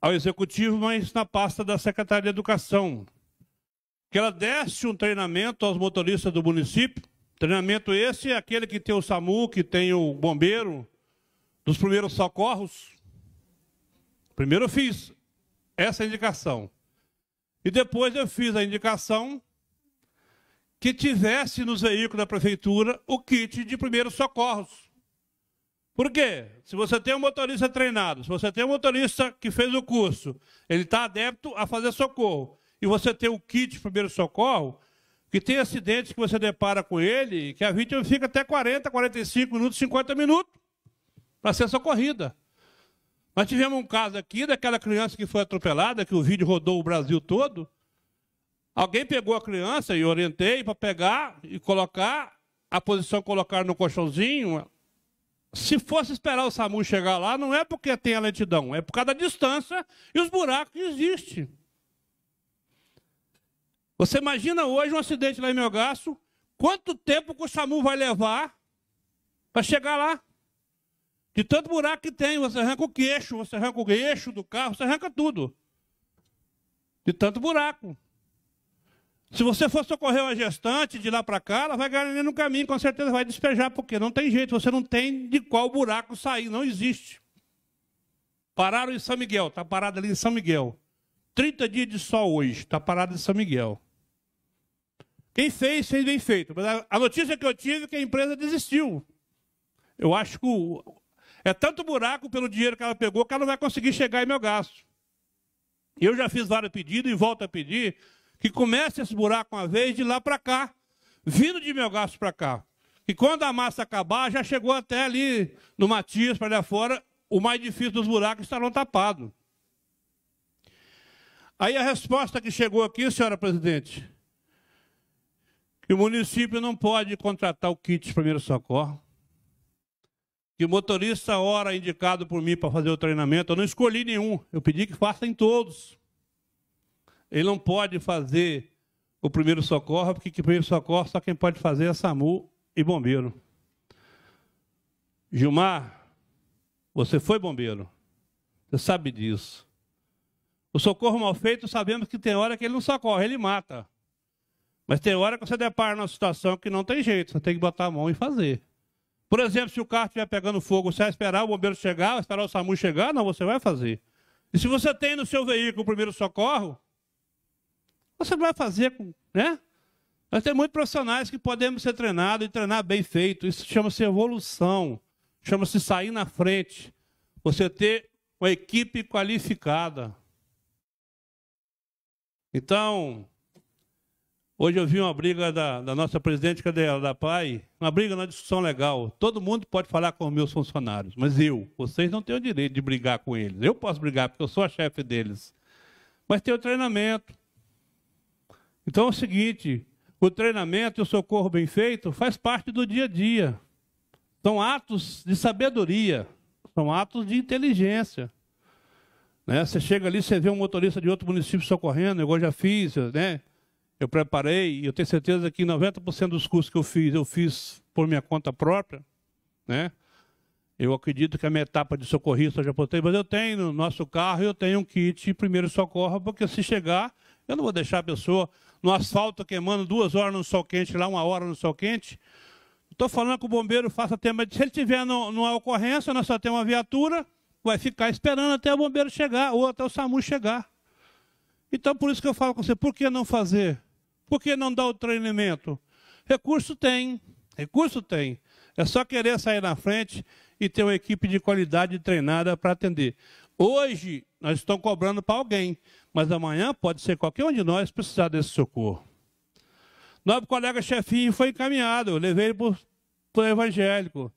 [SPEAKER 3] ao executivo, mas na pasta da Secretaria de Educação, que ela desse um treinamento aos motoristas do município. Treinamento esse é aquele que tem o SAMU, que tem o bombeiro, dos primeiros socorros. Primeiro eu fiz essa indicação. E depois eu fiz a indicação que tivesse nos veículos da prefeitura o kit de primeiros socorros. Por quê? Se você tem um motorista treinado, se você tem um motorista que fez o curso, ele está adepto a fazer socorro e você tem o kit de primeiro socorro, que tem acidentes que você depara com ele, que a vítima fica até 40, 45 minutos, 50 minutos para ser socorrida. Nós tivemos um caso aqui daquela criança que foi atropelada, que o vídeo rodou o Brasil todo. Alguém pegou a criança e orientei para pegar e colocar a posição colocar no colchãozinho. Se fosse esperar o SAMU chegar lá, não é porque tem a lentidão, é por causa da distância e os buracos que existem. Você imagina hoje um acidente lá em Melgaço, quanto tempo que o SAMU vai levar para chegar lá? De tanto buraco que tem, você arranca o queixo, você arranca o eixo do carro, você arranca tudo. De tanto buraco. Se você for socorrer uma gestante de lá para cá, ela vai ganhar no caminho, com certeza vai despejar, porque não tem jeito, você não tem de qual buraco sair, não existe. Pararam em São Miguel, está parado ali em São Miguel. 30 dias de sol hoje, está parado em São Miguel. Quem fez, fez bem feito. Mas a, notícia que eu tive é que a empresa desistiu. Eu acho que é tanto buraco pelo dinheiro que ela pegou que ela não vai conseguir chegar em meu gasto. Eu já fiz vários pedidos e volto a pedir que comece esse buraco uma vez de lá para cá, vindo de meu gasto para cá. E quando a massa acabar, já chegou até ali no Matias, para lá fora, o mais difícil dos buracos estarão tapados. Aí a resposta que chegou aqui, senhora presidente, e o município não pode contratar o kit de primeiro socorro. Que o motorista, hora indicado por mim para fazer o treinamento, eu não escolhi nenhum, eu pedi que façam em todos. Ele não pode fazer o primeiro socorro, porque o primeiro socorro só quem pode fazer é SAMU e bombeiro. Gilmar, você foi bombeiro. Você sabe disso. O socorro mal feito, sabemos que tem hora que ele não socorre, ele mata. Mas tem hora que você depara numa situação que não tem jeito, você tem que botar a mão e fazer. Por exemplo, se o carro estiver pegando fogo, você vai esperar o bombeiro chegar, vai esperar o SAMU chegar? Não, você vai fazer. E se você tem no seu veículo o primeiro socorro, você vai fazer Né? Nós temos muitos profissionais que podemos ser treinados e treinar bem feito. Isso chama-se evolução, chama-se sair na frente. Você ter uma equipe qualificada. Então, Hoje eu vi uma briga da, da nossa presidente, cadê ela, da PAI, uma briga na discussão legal. Todo mundo pode falar com os meus funcionários, mas eu, vocês não têm o direito de brigar com eles. Eu posso brigar porque eu sou a chefe deles. Mas tem o treinamento. Então é o seguinte, o treinamento e o socorro bem feito faz parte do dia a dia. São atos de sabedoria, são atos de inteligência. Né? Você chega ali, você vê um motorista de outro município socorrendo, eu já fiz, né? eu preparei, e eu tenho certeza que 90% dos cursos que eu fiz, eu fiz por minha conta própria, né? Eu acredito que a minha etapa de socorrista eu já postei, mas eu tenho no nosso carro, eu tenho um kit primeiro socorro, porque se chegar, eu não vou deixar a pessoa no asfalto queimando duas horas no sol quente, lá uma hora no sol quente. Estou falando que o bombeiro faça tema de. Se ele tiver no, numa ocorrência, nós só temos uma viatura, vai ficar esperando até o bombeiro chegar ou até o SAMU chegar. Então, por isso que eu falo com você, por que não fazer por que não dá o treinamento? Recurso tem, recurso tem. É só querer sair na frente e ter uma equipe de qualidade treinada para atender. Hoje, nós estamos cobrando para alguém, mas amanhã pode ser qualquer um de nós precisar desse socorro. Novo colega chefinho foi encaminhado, eu levei ele para o evangélico.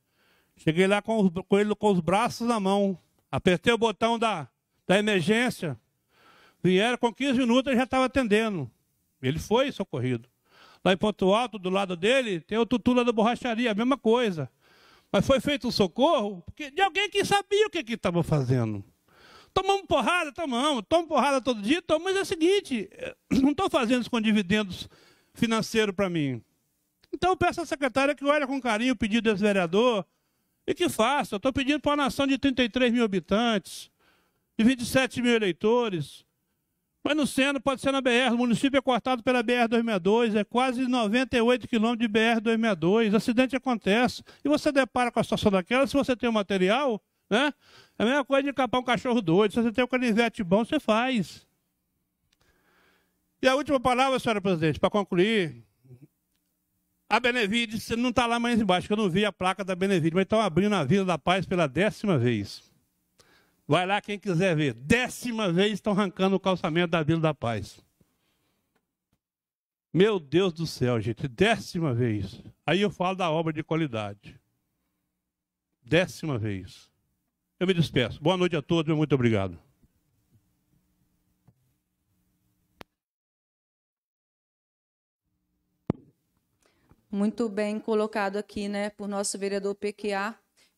[SPEAKER 3] Cheguei lá com, os, com ele com os braços na mão, apertei o botão da, da emergência, vieram com 15 minutos e já estava atendendo. Ele foi socorrido. Lá em Ponto Alto, do lado dele, tem o Tutula da Borracharia, a mesma coisa. Mas foi feito um socorro porque, de alguém que sabia o que estava fazendo. Tomamos porrada? Tomamos. Tomamos porrada todo dia? Tomamos. Mas é o seguinte, eh, não estou fazendo isso com dividendos financeiros para mim. Então peço à secretária que olhe com carinho o pedido desse vereador e que faça. estou pedindo para uma nação de 33 mil habitantes, de 27 mil eleitores, mas no centro pode ser na BR, o município é cortado pela BR-262, é quase 98 quilômetros de BR-262, acidente acontece. E você depara com a situação daquela, se você tem o material, né? É a mesma coisa de capar um cachorro doido, se você tem o canivete bom, você faz. E a última palavra, senhora presidente, para concluir. A Benevides não está lá mais embaixo, que eu não vi a placa da Benevides, mas estão abrindo a Vila da Paz pela décima vez. Vai lá quem quiser ver. Décima vez estão arrancando o calçamento da Vila da Paz. Meu Deus do céu, gente, décima vez. Aí eu falo da obra de qualidade. Décima vez. Eu me despeço. Boa noite a todos e muito obrigado.
[SPEAKER 1] Muito bem colocado aqui, né, por nosso vereador PQA,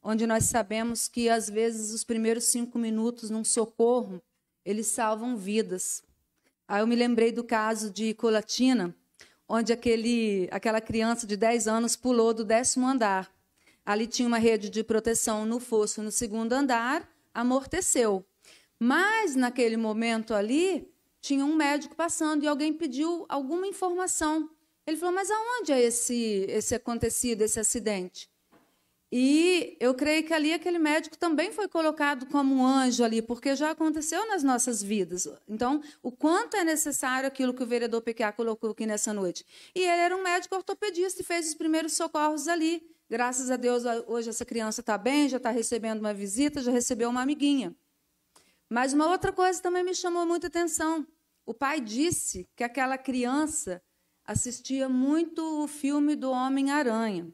[SPEAKER 1] onde nós sabemos que às vezes os primeiros cinco minutos num socorro eles salvam vidas. Aí eu me lembrei do caso de Colatina, onde aquele, aquela criança de 10 anos pulou do décimo andar. Ali tinha uma rede de proteção no fosso no segundo andar, amorteceu. Mas naquele momento ali tinha um médico passando e alguém pediu alguma informação. Ele falou: "Mas aonde é esse esse acontecido, esse acidente?" E eu creio que ali aquele médico também foi colocado como um anjo ali, porque já aconteceu nas nossas vidas. Então, o quanto é necessário aquilo que o vereador PQA colocou aqui nessa noite. E ele era um médico ortopedista e fez os primeiros socorros ali. Graças a Deus, hoje essa criança está bem, já está recebendo uma visita, já recebeu uma amiguinha. Mas uma outra coisa também me chamou muita atenção. O pai disse que aquela criança assistia muito o filme do Homem-Aranha.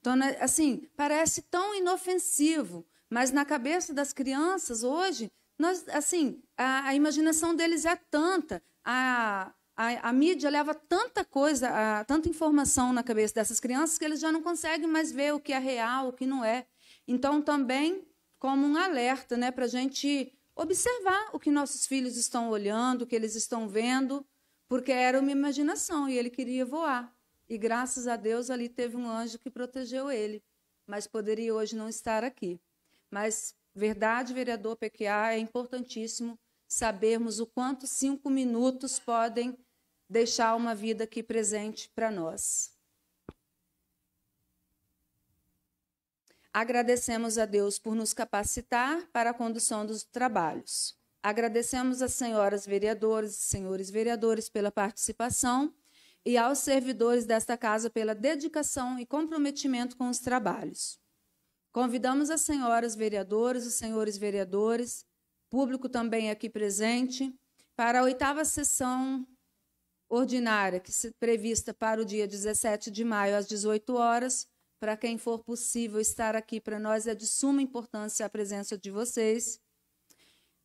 [SPEAKER 1] Então, né, assim, parece tão inofensivo, mas na cabeça das crianças hoje, nós, assim, a, a imaginação deles é tanta, a, a, a, mídia leva tanta coisa, a, tanta informação na cabeça dessas crianças que eles já não conseguem mais ver o que é real, o que não é. Então, também como um alerta né, para a gente observar o que nossos filhos estão olhando, o que eles estão vendo, porque era uma imaginação e ele queria voar e graças a Deus ali teve um anjo que protegeu ele, mas poderia hoje não estar aqui. Mas, verdade, vereador PQA, é importantíssimo sabermos o quanto cinco minutos podem deixar uma vida aqui presente para nós. Agradecemos a Deus por nos capacitar para a condução dos trabalhos. Agradecemos às senhoras vereadoras e senhores vereadores pela participação e aos servidores desta casa pela dedicação e comprometimento com os trabalhos. Convidamos as senhoras vereadoras, os senhores vereadores, público também aqui presente, para a oitava sessão ordinária, que se prevista para o dia 17 de maio, às 18 horas. Para quem for possível estar aqui, para nós é de suma importância a presença de vocês.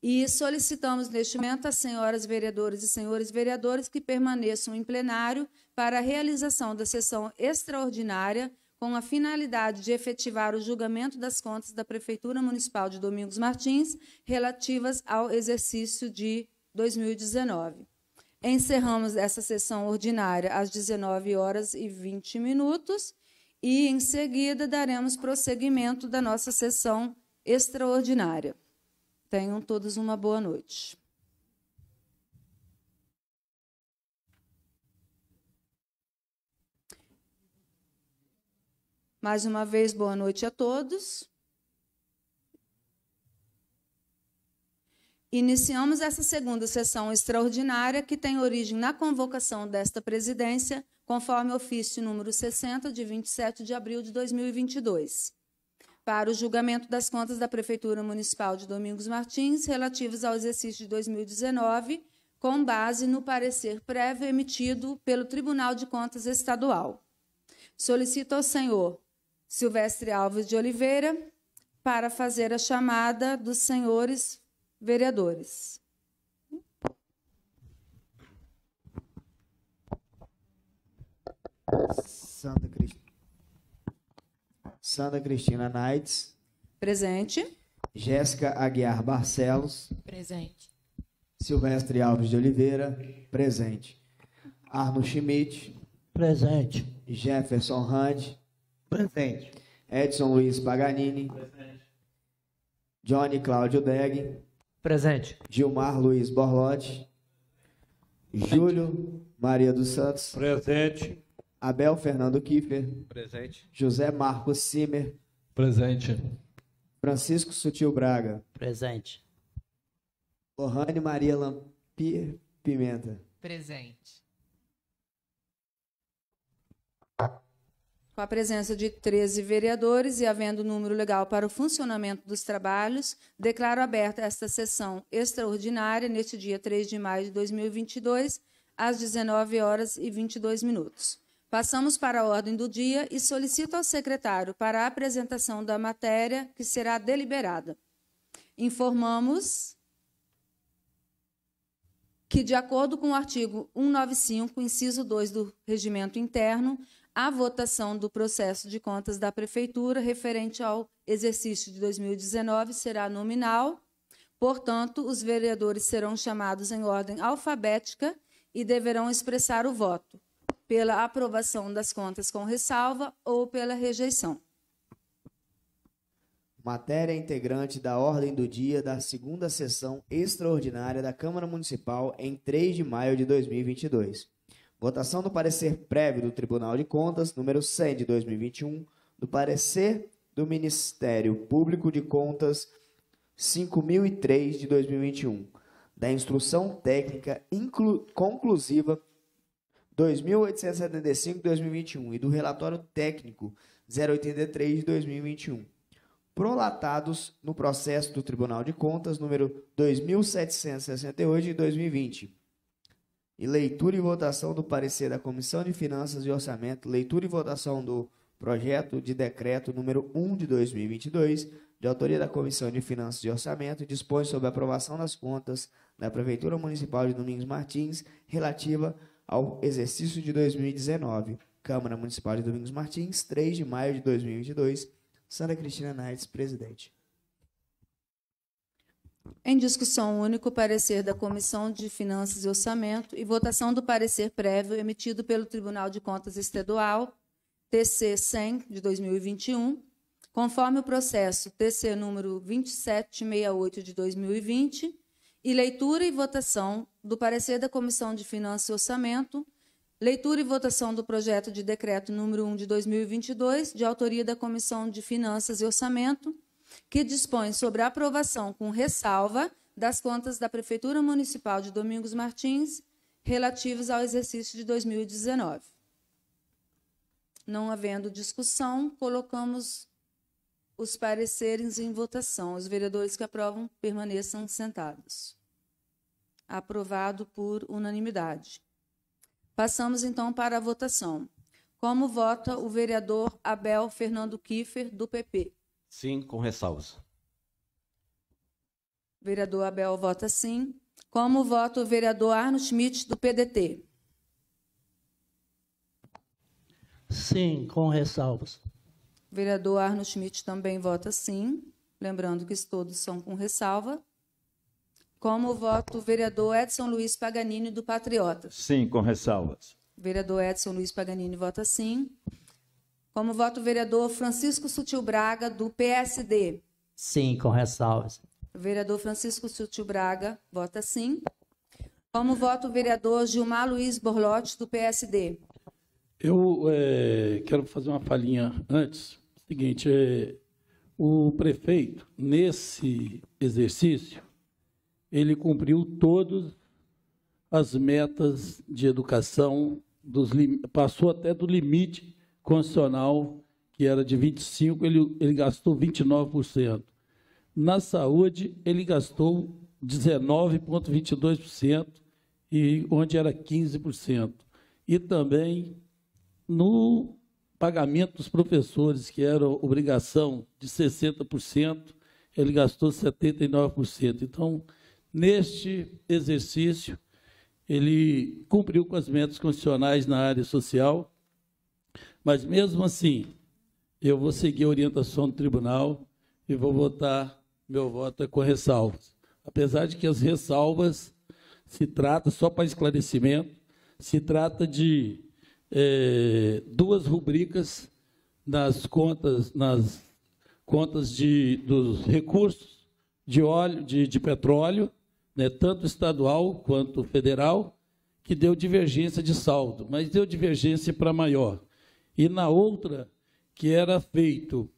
[SPEAKER 1] E solicitamos neste momento às senhoras vereadoras e senhores vereadores que permaneçam em plenário para a realização da sessão extraordinária com a finalidade de efetivar o julgamento das contas da Prefeitura Municipal de Domingos Martins relativas ao exercício de 2019. Encerramos essa sessão ordinária às 19 horas e 20 minutos e, em seguida, daremos prosseguimento da nossa sessão extraordinária. Tenham todos uma boa noite. Mais uma vez, boa noite a todos. Iniciamos essa segunda sessão extraordinária que tem origem na convocação desta presidência, conforme ofício número 60 de 27 de abril de 2022 para o julgamento das contas da Prefeitura Municipal de Domingos Martins relativas ao exercício de 2019, com base no parecer prévio emitido pelo Tribunal de Contas Estadual. Solicito ao senhor Silvestre Alves de Oliveira para fazer a chamada dos senhores vereadores.
[SPEAKER 2] Santa Cristina. Sandra Cristina Naides.
[SPEAKER 1] Presente.
[SPEAKER 2] Jéssica Aguiar Barcelos.
[SPEAKER 6] Presente.
[SPEAKER 2] Silvestre Alves de Oliveira. Presente. Arno Schmidt. Presente. Jefferson Hand. Presente. Edson Luiz Paganini. Presente. Johnny Cláudio Deg. Presente. Gilmar Luiz Borlotti. Júlio Maria dos Santos. Presente. Abel Fernando Kiefer. Presente. José Marcos Simer.
[SPEAKER 6] Presente.
[SPEAKER 2] Francisco Sutil Braga. Presente. Lohane Maria Lampir Pimenta.
[SPEAKER 5] Presente.
[SPEAKER 1] Com a presença de 13 vereadores e havendo número legal para o funcionamento dos trabalhos, declaro aberta esta sessão extraordinária neste dia 3 de maio de 2022, às 19 horas e 22 minutos. Passamos para a ordem do dia e solicito ao secretário para a apresentação da matéria que será deliberada. Informamos que, de acordo com o artigo 195, inciso 2 do Regimento Interno, a votação do processo de contas da Prefeitura referente ao exercício de 2019 será nominal. Portanto, os vereadores serão chamados em ordem alfabética e deverão expressar o voto pela aprovação das contas com ressalva ou pela rejeição.
[SPEAKER 2] Matéria integrante da ordem do dia da segunda sessão extraordinária da Câmara Municipal em 3 de maio de 2022. Votação do parecer prévio do Tribunal de Contas, número 100 de 2021, do parecer do Ministério Público de Contas 5003 de 2021, da instrução técnica conclusiva 2875-2021 e do relatório técnico 083 de 2021, prolatados no processo do Tribunal de Contas número 2768 de 2020. E leitura e votação do parecer da Comissão de Finanças e Orçamento, leitura e votação do projeto de decreto número 1 de 2022, de autoria da Comissão de Finanças e Orçamento, dispõe sobre a aprovação das contas da Prefeitura Municipal de Domingos Martins relativa ao exercício de 2019. Câmara Municipal de Domingos Martins, 3 de maio de 2022. Sandra Cristina Naides, presidente.
[SPEAKER 1] Em discussão único, parecer da Comissão de Finanças e Orçamento e votação do parecer prévio emitido pelo Tribunal de Contas Estadual, TC 100 de 2021, conforme o processo TC número 2768 de 2020, e leitura e votação do parecer da Comissão de Finanças e Orçamento, leitura e votação do projeto de decreto número 1 de 2022, de autoria da Comissão de Finanças e Orçamento, que dispõe sobre a aprovação com ressalva das contas da Prefeitura Municipal de Domingos Martins relativas ao exercício de 2019. Não havendo discussão, colocamos os pareceres em votação. Os vereadores que aprovam permaneçam sentados. Aprovado por unanimidade. Passamos então para a votação. Como vota o vereador Abel Fernando Kiefer, do PP?
[SPEAKER 3] Sim, com ressalvas.
[SPEAKER 1] Vereador Abel vota sim. Como vota o vereador Arno Schmidt, do PDT?
[SPEAKER 5] Sim, com ressalvas.
[SPEAKER 1] Vereador Arno Schmidt também vota sim. Lembrando que todos são com ressalva. Como voto o vereador Edson Luiz Paganini do Patriota.
[SPEAKER 4] Sim, com ressalvas.
[SPEAKER 1] O vereador Edson Luiz Paganini vota sim. Como voto o vereador Francisco Sutil Braga do PSD.
[SPEAKER 4] Sim,
[SPEAKER 6] com ressalvas.
[SPEAKER 1] O vereador Francisco Sutil Braga vota sim. Como voto o vereador Gilmar Luiz Borlotti do PSD.
[SPEAKER 6] Eu é, quero fazer uma falinha antes. Seguinte, é, o prefeito, nesse exercício, ele cumpriu todas as metas de educação, dos, passou até do limite constitucional, que era de 25%, ele, ele gastou 29%. Na saúde, ele gastou 19,22%, e onde era 15%. E também no pagamento dos professores, que era obrigação de 60%, ele gastou 79%. Então, Neste exercício, ele cumpriu com as metas constitucionais na área social, mas mesmo assim, eu vou seguir a orientação do tribunal e vou votar, meu voto é com ressalvas. Apesar de que as ressalvas se trata, só para esclarecimento, se trata de é, duas rubricas nas contas, nas contas de, dos recursos de óleo, de, de petróleo né, tanto estadual quanto federal, que deu divergência de saldo, mas deu divergência para maior. E na outra, que era feito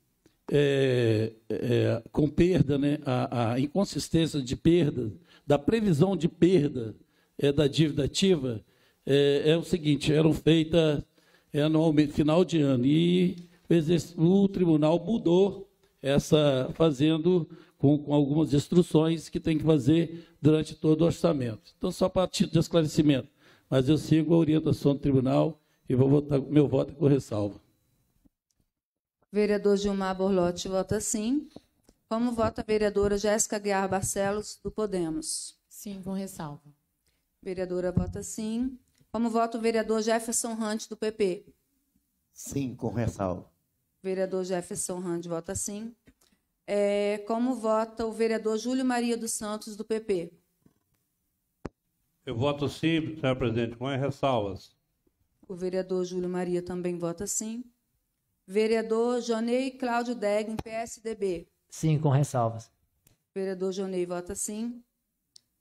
[SPEAKER 6] é, é, com perda, né, a, a, inconsistência de perda, da previsão de perda é, da dívida ativa, é, é o seguinte, eram feitas é, anualmente, final de ano, e o tribunal mudou essa, fazendo com, com algumas instruções que tem que fazer durante todo o orçamento. Então, só para título de esclarecimento, mas eu sigo a orientação do tribunal e vou votar meu voto é com ressalva.
[SPEAKER 1] Vereador Gilmar Borlotti vota sim. Como vota a vereadora Jéssica Guiar Barcelos, do Podemos? Sim, com ressalva. Vereadora vota sim. Como vota o vereador Jefferson Hunt, do PP?
[SPEAKER 2] Sim,
[SPEAKER 4] com ressalva.
[SPEAKER 1] Vereador Jefferson Hunt vota sim. É, como vota o vereador Júlio Maria dos Santos, do PP?
[SPEAKER 3] Eu voto sim, senhor presidente, com ressalvas.
[SPEAKER 1] O vereador Júlio Maria também vota sim. Vereador Jonei Cláudio Degen, PSDB.
[SPEAKER 3] Sim, com ressalvas.
[SPEAKER 1] Vereador Jonei vota sim.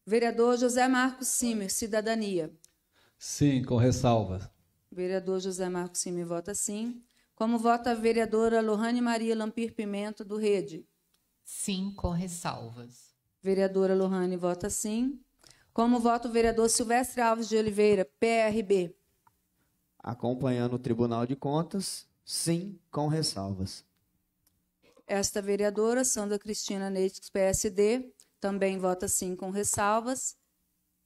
[SPEAKER 1] Vereador José Marcos Simer, Cidadania.
[SPEAKER 6] Sim, com ressalvas.
[SPEAKER 1] Vereador José Marcos Simer vota sim. Como vota a vereadora Lohane Maria Lampir Pimenta, do Rede? Sim, com ressalvas. Vereadora Lohane vota sim. Como vota o vereador Silvestre Alves de Oliveira, PRB?
[SPEAKER 2] Acompanhando o Tribunal de Contas, sim, com ressalvas.
[SPEAKER 1] Esta vereadora, Sandra Cristina Neitz, PSD, também vota sim com ressalvas.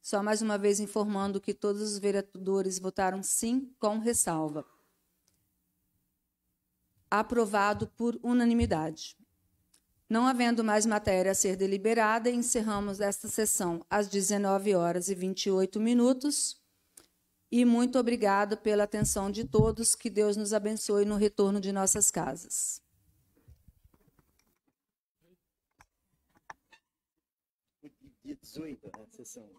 [SPEAKER 1] Só mais uma vez informando que todos os vereadores votaram sim com ressalva. Aprovado por unanimidade. Não havendo mais matéria a ser deliberada, encerramos esta sessão às 19 horas e 28 minutos. E muito obrigado pela atenção de todos. Que Deus nos abençoe no retorno de nossas casas. Dia 18, né? Sessão.